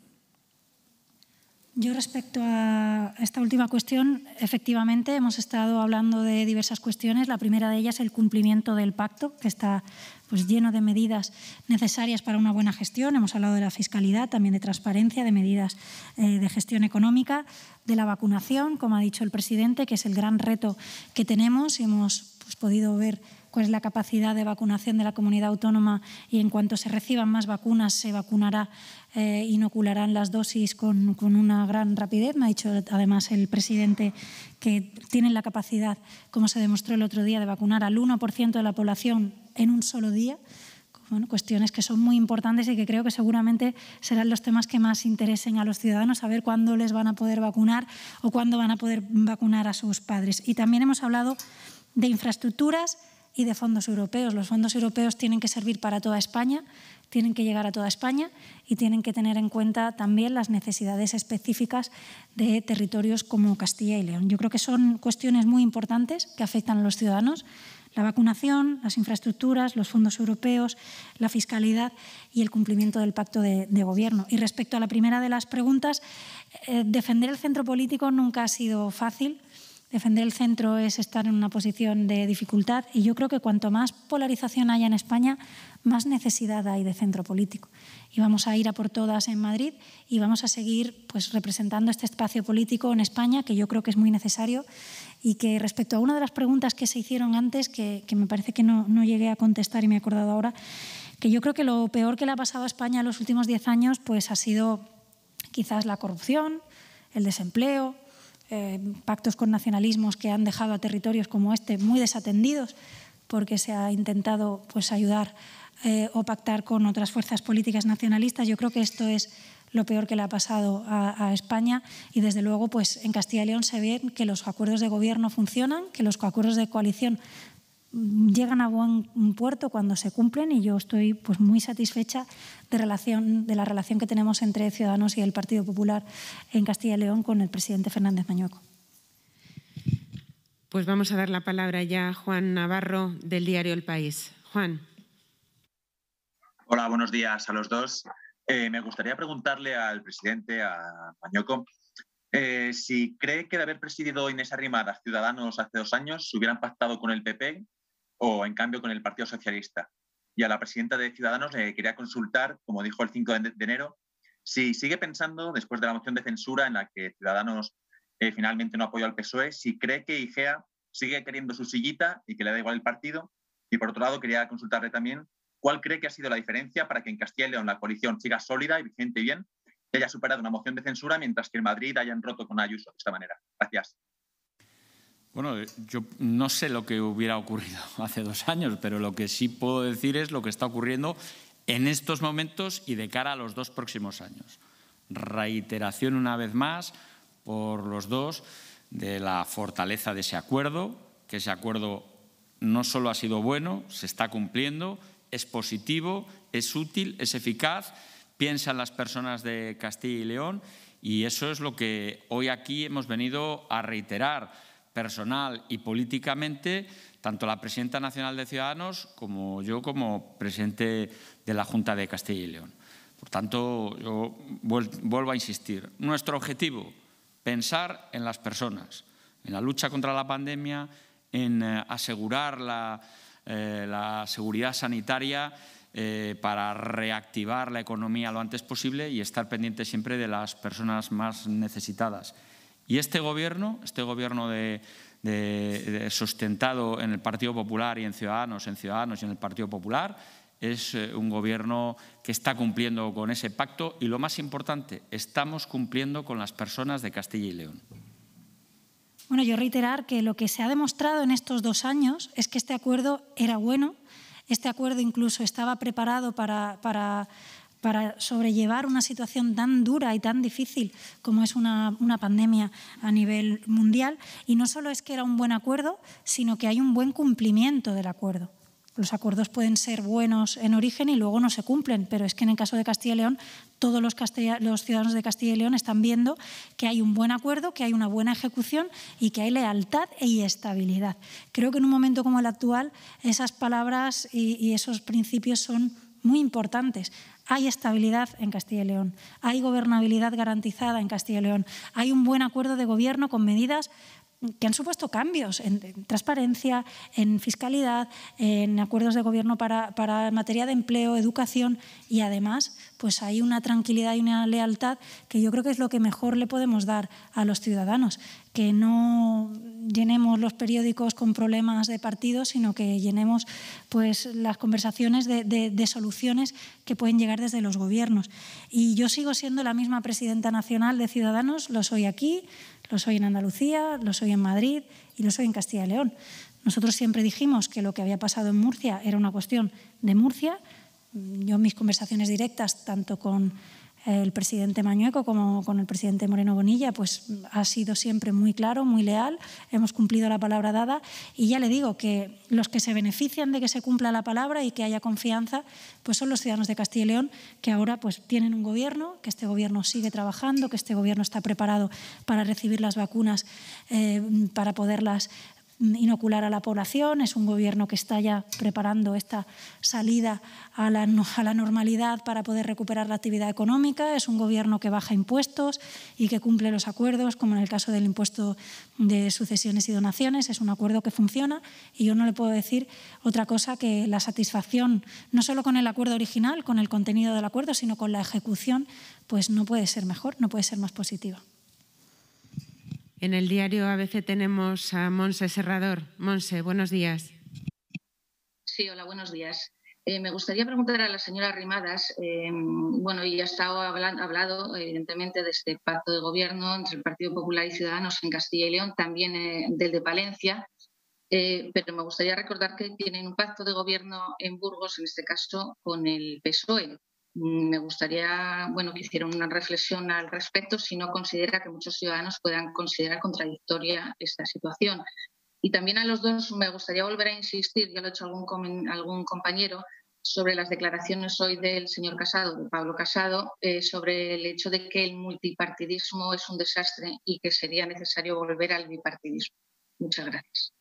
Speaker 2: Yo respecto a esta última cuestión, efectivamente hemos estado hablando de diversas cuestiones. La primera de ellas, es el cumplimiento del pacto, que está pues, lleno de medidas necesarias para una buena gestión. Hemos hablado de la fiscalidad, también de transparencia, de medidas eh, de gestión económica, de la vacunación, como ha dicho el presidente, que es el gran reto que tenemos y hemos pues, podido ver la capacidad de vacunación de la comunidad autónoma y en cuanto se reciban más vacunas se vacunará, e inocularán las dosis con, con, una gran rapidez. Me ha dicho además el presidente que tienen la capacidad, como se demostró el otro día, de vacunar al 1% de la población en un solo día. cuestiones que son muy importantes y que creo que seguramente serán los temas que más interesen a los ciudadanos, saber cuándo les van a poder vacunar o cuándo van a poder vacunar a sus padres. Y también hemos hablado de infraestructuras y de fondos europeos. Los fondos europeos tienen que servir para toda España, tienen que llegar a toda España y tienen que tener en cuenta también las necesidades específicas de territorios como Castilla y León. Yo creo que son cuestiones muy importantes que afectan a los ciudadanos. La vacunación, las infraestructuras, los fondos europeos, la fiscalidad y el cumplimiento del pacto de, gobierno. Y respecto a la primera de las preguntas, eh, defender el centro político nunca ha sido fácil Defender el centro es estar en una posición de dificultad y yo creo que cuanto más polarización haya en España, más necesidad hay de centro político. Y vamos a ir a por todas en Madrid y vamos a seguir pues, representando este espacio político en España, que yo creo que es muy necesario y que respecto a una de las preguntas que se hicieron antes, que, me parece que no, llegué a contestar y me he acordado ahora, que yo creo que lo peor que le ha pasado a España en los últimos diez años pues, ha sido quizás la corrupción, el desempleo eh, pactos con nacionalismos que han dejado a territorios como este muy desatendidos porque se ha intentado pues, ayudar eh, o pactar con otras fuerzas políticas nacionalistas. Yo creo que esto es lo peor que le ha pasado a, España y desde luego pues en Castilla y León se ve que los acuerdos de gobierno funcionan, que los acuerdos de coalición llegan a buen puerto cuando se cumplen y yo estoy pues muy satisfecha de, relación, de la relación que tenemos entre Ciudadanos y el Partido Popular en Castilla y León con el presidente Fernández Mañueco.
Speaker 3: Pues vamos a dar la palabra ya a Juan Navarro del diario El País. Juan.
Speaker 1: Hola, buenos días a los dos. Eh, me gustaría preguntarle al presidente, a Mañoco, eh, si cree que de haber presidido Inés Arrimadas Ciudadanos hace dos años se hubieran pactado con el PP o en cambio con el Partido Socialista y a la presidenta de Ciudadanos le quería consultar, como dijo el 5 de enero, si sigue pensando, después de la moción de censura en la que Ciudadanos eh, finalmente no apoyó al PSOE, si cree que IGEA sigue queriendo su sillita y que le da igual el partido. Y por otro lado, quería consultarle también cuál cree que ha sido la diferencia para que en Castilla y León la coalición siga sólida y vigente y bien y haya superado una moción de censura, mientras que en Madrid hayan roto con Ayuso de esta manera. Gracias. Bueno, eh, yo no sé lo que hubiera ocurrido hace dos años, pero lo que sí puedo decir es lo que está ocurriendo en estos momentos y de cara a los dos próximos años. Reiteración una vez más por los dos de la fortaleza de ese acuerdo, que ese acuerdo no solo ha sido bueno, se está cumpliendo, es positivo, es útil, es eficaz, piensan las personas de Castilla y León y eso es lo que hoy aquí hemos venido a reiterar personal y políticamente, tanto la presidenta nacional de Ciudadanos como yo como presidente de la Junta de Castilla y León. Por tanto, yo vuelvo a insistir, nuestro objetivo, pensar en las personas, en la lucha contra la pandemia, en eh, asegurar eh, la, seguridad sanitaria eh, para reactivar la economía lo antes posible y estar pendiente siempre de las personas más necesitadas. Y este gobierno, este gobierno sustentado en el Partido Popular y en Ciudadanos, en Ciudadanos y en el Partido Popular, es eh, un gobierno que está cumpliendo con ese pacto y lo más importante, estamos cumpliendo con las personas de Castilla y León.
Speaker 2: Bueno, yo reiterar que lo que se ha demostrado en estos dos años es que este acuerdo era bueno, este acuerdo incluso estaba preparado para, para para sobrellevar una situación tan dura y tan difícil como es una, una, pandemia a nivel mundial. Y no solo es que era un buen acuerdo, sino que hay un buen cumplimiento del acuerdo. Los acuerdos pueden ser buenos en origen y luego no se cumplen, pero es que en el caso de Castilla y León, todos los, los ciudadanos de Castilla y León están viendo que hay un buen acuerdo, que hay una buena ejecución y que hay lealtad y e estabilidad. Creo que en un momento como el actual, esas palabras y, y esos principios son muy importantes. Hay estabilidad en Castilla y León, hay gobernabilidad garantizada en Castilla y León, hay un buen acuerdo de gobierno con medidas que han supuesto cambios en, transparencia, en fiscalidad, en acuerdos de gobierno para, materia de empleo, educación y además pues hay una tranquilidad y una lealtad que yo creo que es lo que mejor le podemos dar a los ciudadanos, que no llenemos los periódicos con problemas de partidos, sino que llenemos pues, las conversaciones de soluciones que pueden llegar desde los gobiernos. Y yo sigo siendo la misma presidenta nacional de Ciudadanos, lo soy aquí, lo soy en Andalucía, lo soy en Madrid y lo soy en Castilla y León. Nosotros siempre dijimos que lo que había pasado en Murcia era una cuestión de Murcia. Yo mis conversaciones directas, tanto con el presidente Mañueco como con el presidente Moreno Bonilla, pues ha sido siempre muy claro, muy leal, hemos cumplido la palabra dada y ya le digo que los que se benefician de que se cumpla la palabra y que haya confianza, pues son los ciudadanos de Castilla y León que ahora pues tienen un gobierno, que este gobierno sigue trabajando, que este gobierno está preparado para recibir las vacunas, eh, para poderlas inocular a la población, es un gobierno que está ya preparando esta salida a la, a la, normalidad para poder recuperar la actividad económica, es un gobierno que baja impuestos y que cumple los acuerdos, como en el caso del impuesto de sucesiones y donaciones, es un acuerdo que funciona y yo no le puedo decir otra cosa que la satisfacción, no solo con el acuerdo original, con el contenido del acuerdo, sino con la ejecución, pues no puede ser mejor, no puede ser más positiva.
Speaker 3: En el diario ABC tenemos a Monse Serrador. Monse, buenos días.
Speaker 4: Sí, hola, buenos días. Eh, me gustaría preguntar a la señora Rimadas, eh, bueno, ella ha hablando, hablado evidentemente de este pacto de gobierno entre el Partido Popular y Ciudadanos en Castilla y León, también eh, del de Valencia. pero me gustaría recordar que tienen un pacto de gobierno en Burgos, en este caso con el PSOE, me gustaría bueno, que hicieran una reflexión al respecto si no considera que muchos ciudadanos puedan considerar contradictoria esta situación. Y también a los dos me gustaría volver a insistir, ya lo ha hecho algún, algún compañero, sobre las declaraciones hoy del señor Casado, de Pablo Casado, eh, sobre el hecho de que el multipartidismo es un desastre y que sería necesario volver al bipartidismo. Muchas gracias.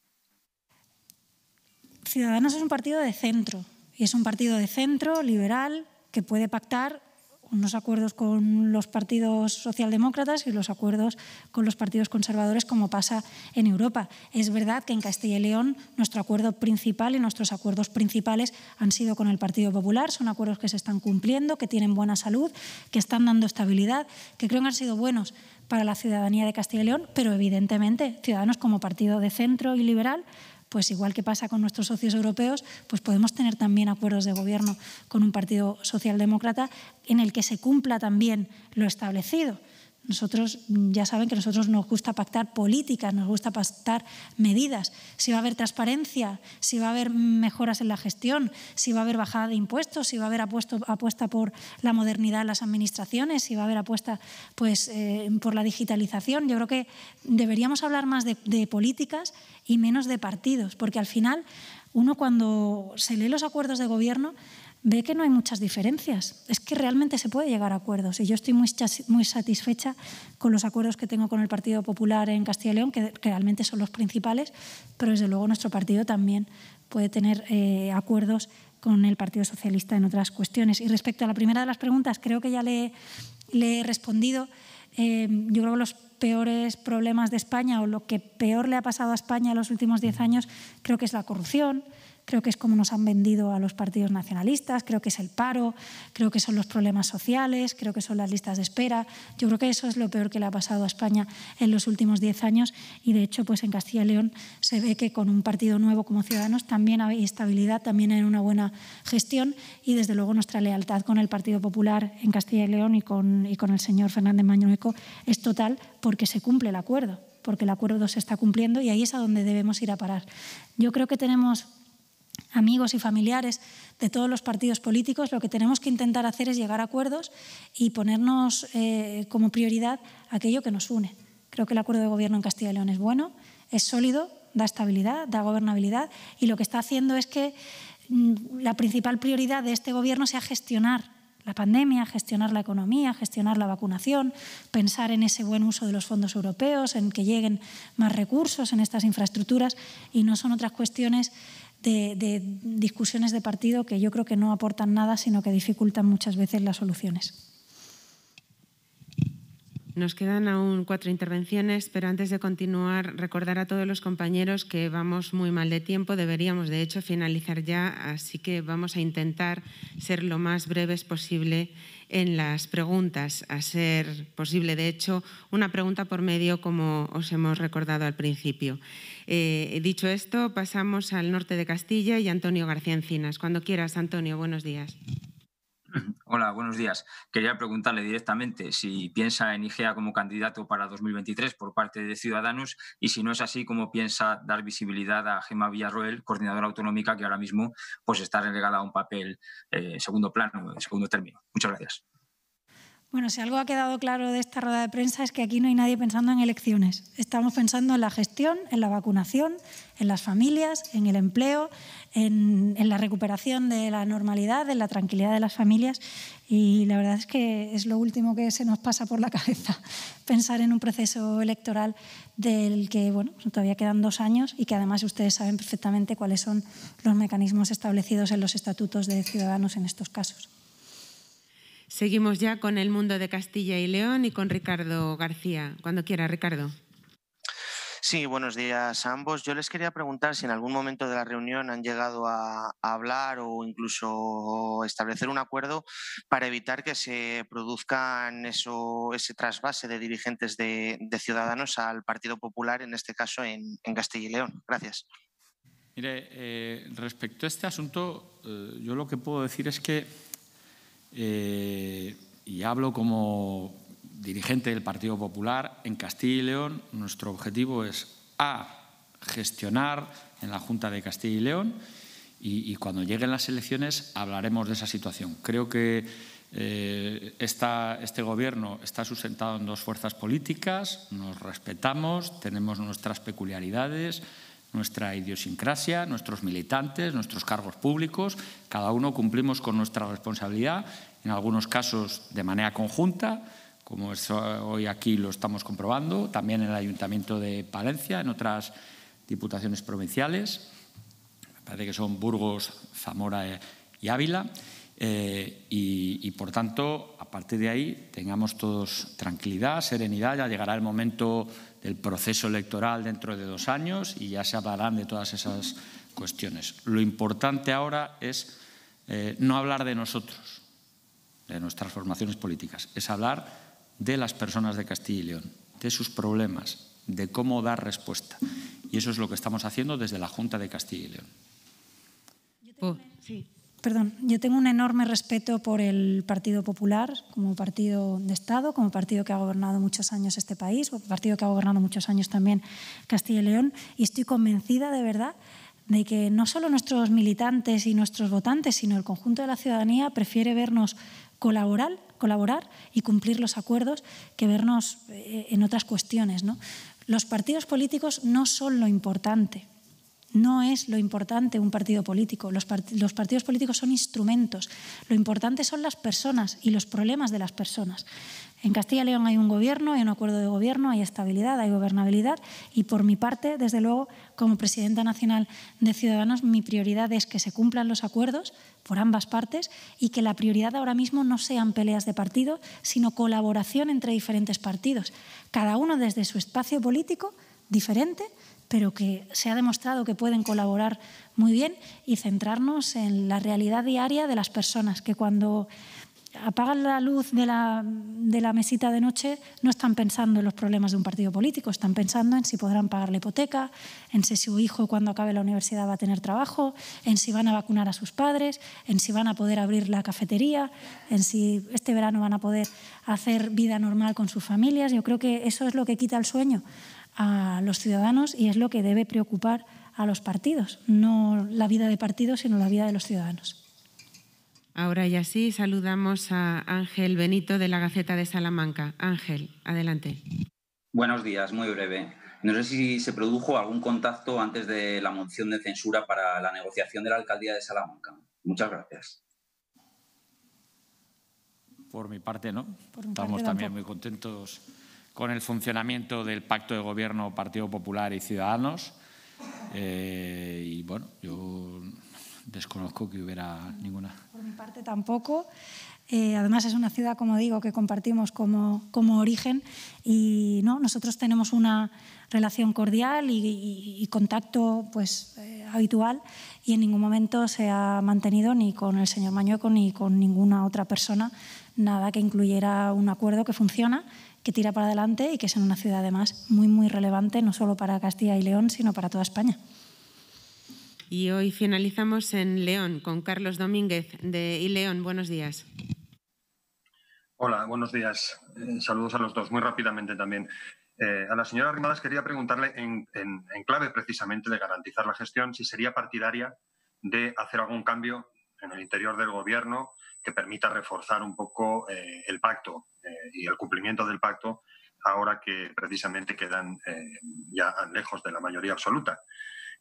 Speaker 2: Ciudadanos es un partido de centro, y es un partido de centro, liberal, que puede pactar unos acuerdos con los partidos socialdemócratas y los acuerdos con los partidos conservadores, como pasa en Europa. Es verdad que en Castilla y León nuestro acuerdo principal y nuestros acuerdos principales han sido con el Partido Popular, son acuerdos que se están cumpliendo, que tienen buena salud, que están dando estabilidad, que creo que han sido buenos para la ciudadanía de Castilla y León, pero evidentemente Ciudadanos como partido de centro y liberal pues igual que pasa con nuestros socios europeos, pues podemos tener también acuerdos de gobierno con un partido socialdemócrata en el que se cumpla también lo establecido. Nosotros ya saben que nosotros nos gusta pactar políticas, nos gusta pactar medidas. Si va a haber transparencia, si va a haber mejoras en la gestión, si va a haber bajada de impuestos, si va a haber apuesta por la modernidad de las administraciones, si va a haber apuesta pues, eh, por la digitalización. Yo creo que deberíamos hablar más de políticas y menos de partidos, porque al final uno cuando se lee los acuerdos de gobierno ve que no hay muchas diferencias. Es que realmente se puede llegar a acuerdos. Y yo estoy muy, muy satisfecha con los acuerdos que tengo con el Partido Popular en Castilla y León, que, realmente son los principales, pero desde luego nuestro partido también puede tener eh, acuerdos con el Partido Socialista en otras cuestiones. Y respecto a la primera de las preguntas, creo que ya le, he respondido. Eh, yo creo que los peores problemas de España o lo que peor le ha pasado a España en los últimos diez años creo que es la corrupción, creo que es como nos han vendido a los partidos nacionalistas, creo que es el paro, creo que son los problemas sociales, creo que son las listas de espera. Yo creo que eso es lo peor que le ha pasado a España en los últimos diez años y de hecho pues en Castilla y León se ve que con un partido nuevo como Ciudadanos también hay estabilidad, también hay una buena gestión y desde luego nuestra lealtad con el Partido Popular en Castilla y León y con, y con el señor Fernández Mañueco es total porque se cumple el acuerdo porque el acuerdo se está cumpliendo y ahí es a donde debemos ir a parar. Yo creo que tenemos amigos y familiares de todos los partidos políticos, lo que tenemos que intentar hacer es llegar a acuerdos y ponernos eh, como prioridad aquello que nos une. Creo que el acuerdo de gobierno en Castilla y León es bueno, es sólido, da estabilidad, da gobernabilidad y lo que está haciendo es que mm, la principal prioridad de este gobierno sea gestionar la pandemia, gestionar la economía, gestionar la vacunación, pensar en ese buen uso de los fondos europeos, en que lleguen más recursos en estas infraestructuras y no son otras cuestiones de, discusiones de partido que yo creo que no aportan nada, sino que dificultan muchas veces las soluciones.
Speaker 3: Nos quedan aún cuatro intervenciones, pero antes de continuar, recordar a todos los compañeros que vamos muy mal de tiempo. Deberíamos, de hecho, finalizar ya, así que vamos a intentar ser lo más breves posible en las preguntas, a ser posible, de hecho, una pregunta por medio, como os hemos recordado al principio. Eh, dicho esto, pasamos al norte de Castilla y Antonio García Encinas. Cuando quieras, Antonio, buenos días.
Speaker 1: Hola, buenos días. Quería preguntarle directamente si piensa en IGEA como candidato para 2023 por parte de Ciudadanos y si no es así, cómo piensa dar visibilidad a Gema Villarroel, coordinadora autonómica, que ahora mismo pues, está relegada a un papel eh, segundo plano, segundo término. Muchas gracias.
Speaker 2: Bueno, si algo ha quedado claro de esta rueda de prensa es que aquí no hay nadie pensando en elecciones. Estamos pensando en la gestión, en la vacunación, en las familias, en el empleo, en, la recuperación de la normalidad, en la tranquilidad de las familias. Y la verdad es que es lo último que se nos pasa por la cabeza, pensar en un proceso electoral del que bueno, todavía quedan dos años y que además ustedes saben perfectamente cuáles son los mecanismos establecidos en los estatutos de ciudadanos en estos casos.
Speaker 3: Seguimos ya con el mundo de Castilla y León y con Ricardo García. Cuando quiera, Ricardo.
Speaker 1: Sí, buenos días a ambos. Yo les quería preguntar si en algún momento de la reunión han llegado a, hablar o incluso establecer un acuerdo para evitar que se produzca eso, ese trasvase de dirigentes de, Ciudadanos al Partido Popular, en este caso en, Castilla y León. Gracias. Mire, eh, respecto a este asunto, eh, yo lo que puedo decir es que eh, y hablo como dirigente del Partido Popular en Castilla y León, nuestro objetivo es A, gestionar en la Junta de Castilla y León y, cuando lleguen las elecciones hablaremos de esa situación. Creo que eh, este Gobierno está sustentado en dos fuerzas políticas, nos respetamos, tenemos nuestras peculiaridades, nuestra idiosincrasia, nuestros militantes, nuestros cargos públicos. Cada uno cumplimos con nuestra responsabilidad, en algunos casos de manera conjunta, como eh, hoy aquí lo estamos comprobando, también en el Ayuntamiento de Palencia, en otras diputaciones provinciales, parece que son Burgos, Zamora eh, y Ávila. Eh, y, y, por tanto, a partir de ahí, tengamos todos tranquilidad, serenidad, ya llegará el momento el proceso electoral dentro de dos años y ya se hablarán de todas esas cuestiones. Lo importante ahora es eh, no hablar de nosotros, de nuestras formaciones políticas, es hablar de las personas de Castilla y León, de sus problemas, de cómo dar respuesta. Y eso es lo que estamos haciendo desde la Junta de Castilla
Speaker 3: y León
Speaker 2: perdón, yo tengo un enorme respeto por el Partido Popular como partido de Estado, como partido que ha gobernado muchos años este país, partido que ha gobernado muchos años también Castilla y León, y estoy convencida de verdad de que no solo nuestros militantes y nuestros votantes, sino el conjunto de la ciudadanía prefiere vernos colaborar, colaborar y cumplir los acuerdos que vernos eh, en otras cuestiones. Los partidos políticos no son lo importante no es lo importante un partido político. Los, partidos políticos son instrumentos. Lo importante son las personas y los problemas de las personas. En Castilla y León hay un gobierno, hay un acuerdo de gobierno, hay estabilidad, hay gobernabilidad y por mi parte, desde luego, como presidenta nacional de Ciudadanos, mi prioridad es que se cumplan los acuerdos por ambas partes y que la prioridad ahora mismo no sean peleas de partido, sino colaboración entre diferentes partidos, cada uno desde su espacio político diferente, pero que se ha demostrado que pueden colaborar muy bien y centrarnos en la realidad diaria de las personas, que cuando apagan la luz de la, mesita de noche no están pensando en los problemas de un partido político, están pensando en si podrán pagar la hipoteca, en si su hijo cuando acabe la universidad va a tener trabajo, en si van a vacunar a sus padres, en si van a poder abrir la cafetería, en si este verano van a poder hacer vida normal con sus familias. Yo creo que eso es lo que quita el sueño a los ciudadanos y es lo que debe preocupar a los partidos, no la vida de partidos, sino la vida de los ciudadanos.
Speaker 3: Ahora y así saludamos a Ángel Benito de la Gaceta de Salamanca. Ángel, adelante.
Speaker 1: Buenos días, muy breve. No sé si se produjo algún contacto antes de la moción de censura para la negociación de la alcaldía de Salamanca. Muchas gracias. Por mi parte, no. Estamos también muy contentos con el funcionamiento del pacto de gobierno Partido Popular y Ciudadanos. Eh, y bueno, yo desconozco que hubiera ninguna. Por
Speaker 2: mi parte tampoco. Eh, además es una ciudad, como digo, que compartimos como, como origen y no, nosotros tenemos una relación cordial y, contacto pues, eh, habitual y en ningún momento se ha mantenido ni con el señor Mañueco ni con ninguna otra persona nada que incluyera un acuerdo que funciona, que tira para adelante y que es en una ciudad además muy, muy relevante, no solo para Castilla y León, sino para toda España.
Speaker 3: Y hoy finalizamos en León con Carlos Domínguez de iLeón. Buenos días.
Speaker 1: Hola, buenos días. Eh, saludos a los dos, muy rápidamente también. Eh, a la señora Rimadas quería preguntarle, en, clave precisamente de garantizar la gestión, si sería partidaria de hacer algún cambio en el interior del gobierno que permita reforzar un poco eh, el pacto eh, y el cumplimiento del pacto ahora que precisamente quedan eh, ya lejos de la mayoría absoluta.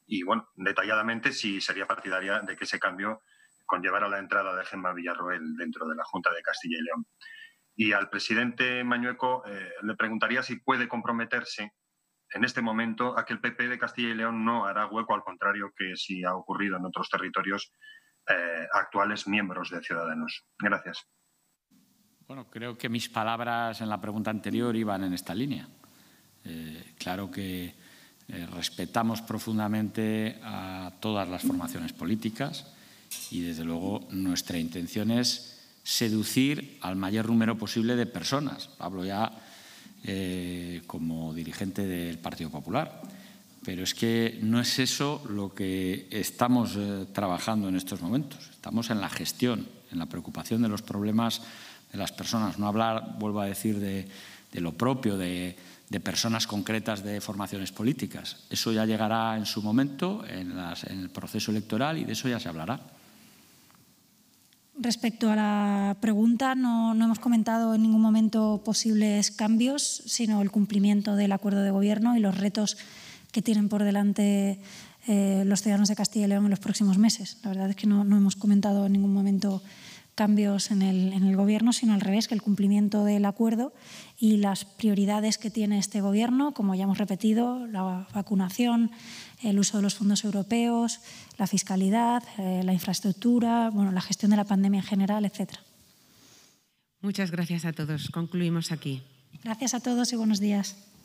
Speaker 1: Y bueno, detalladamente sí sería partidaria de que ese cambio conllevara la entrada de Gemma Villarroel dentro de la Junta de Castilla y León. Y al presidente Mañueco le preguntaría si puede comprometerse en este momento a que el PP de Castilla y León no hará hueco, al contrario que si ha ocurrido en otros territorios eh, actuales miembros de Ciudadanos. Gracias. Bueno, creo que mis palabras en la pregunta anterior iban en esta línea. Eh, claro que eh, respetamos profundamente a todas las formaciones políticas y, desde luego, nuestra intención es seducir al mayor número posible de personas. Hablo ya como dirigente del Partido Popular. Pero es que no es eso lo que estamos eh, trabajando en estos momentos. Estamos en la gestión, en la preocupación de los problemas de las personas. No hablar, vuelvo a decir, de, lo propio, de, personas concretas de formaciones políticas. Eso ya llegará en su momento, en, el proceso electoral, y de eso ya se hablará.
Speaker 2: Respecto a la pregunta, no, hemos comentado en ningún momento posibles cambios, sino el cumplimiento del acuerdo de gobierno y los retos que tienen por delante eh, los ciudadanos de Castilla y León en los próximos meses. La verdad es que no, hemos comentado en ningún momento cambios en el, gobierno, sino al revés, que el cumplimiento del acuerdo y las prioridades que tiene este gobierno, como ya hemos repetido, la vacunación, el uso de los fondos europeos, la fiscalidad, eh, la infraestructura, bueno, la gestión de la pandemia en general, etcétera.
Speaker 3: Muchas gracias a todos. Concluimos aquí.
Speaker 2: Gracias a todos y buenos días.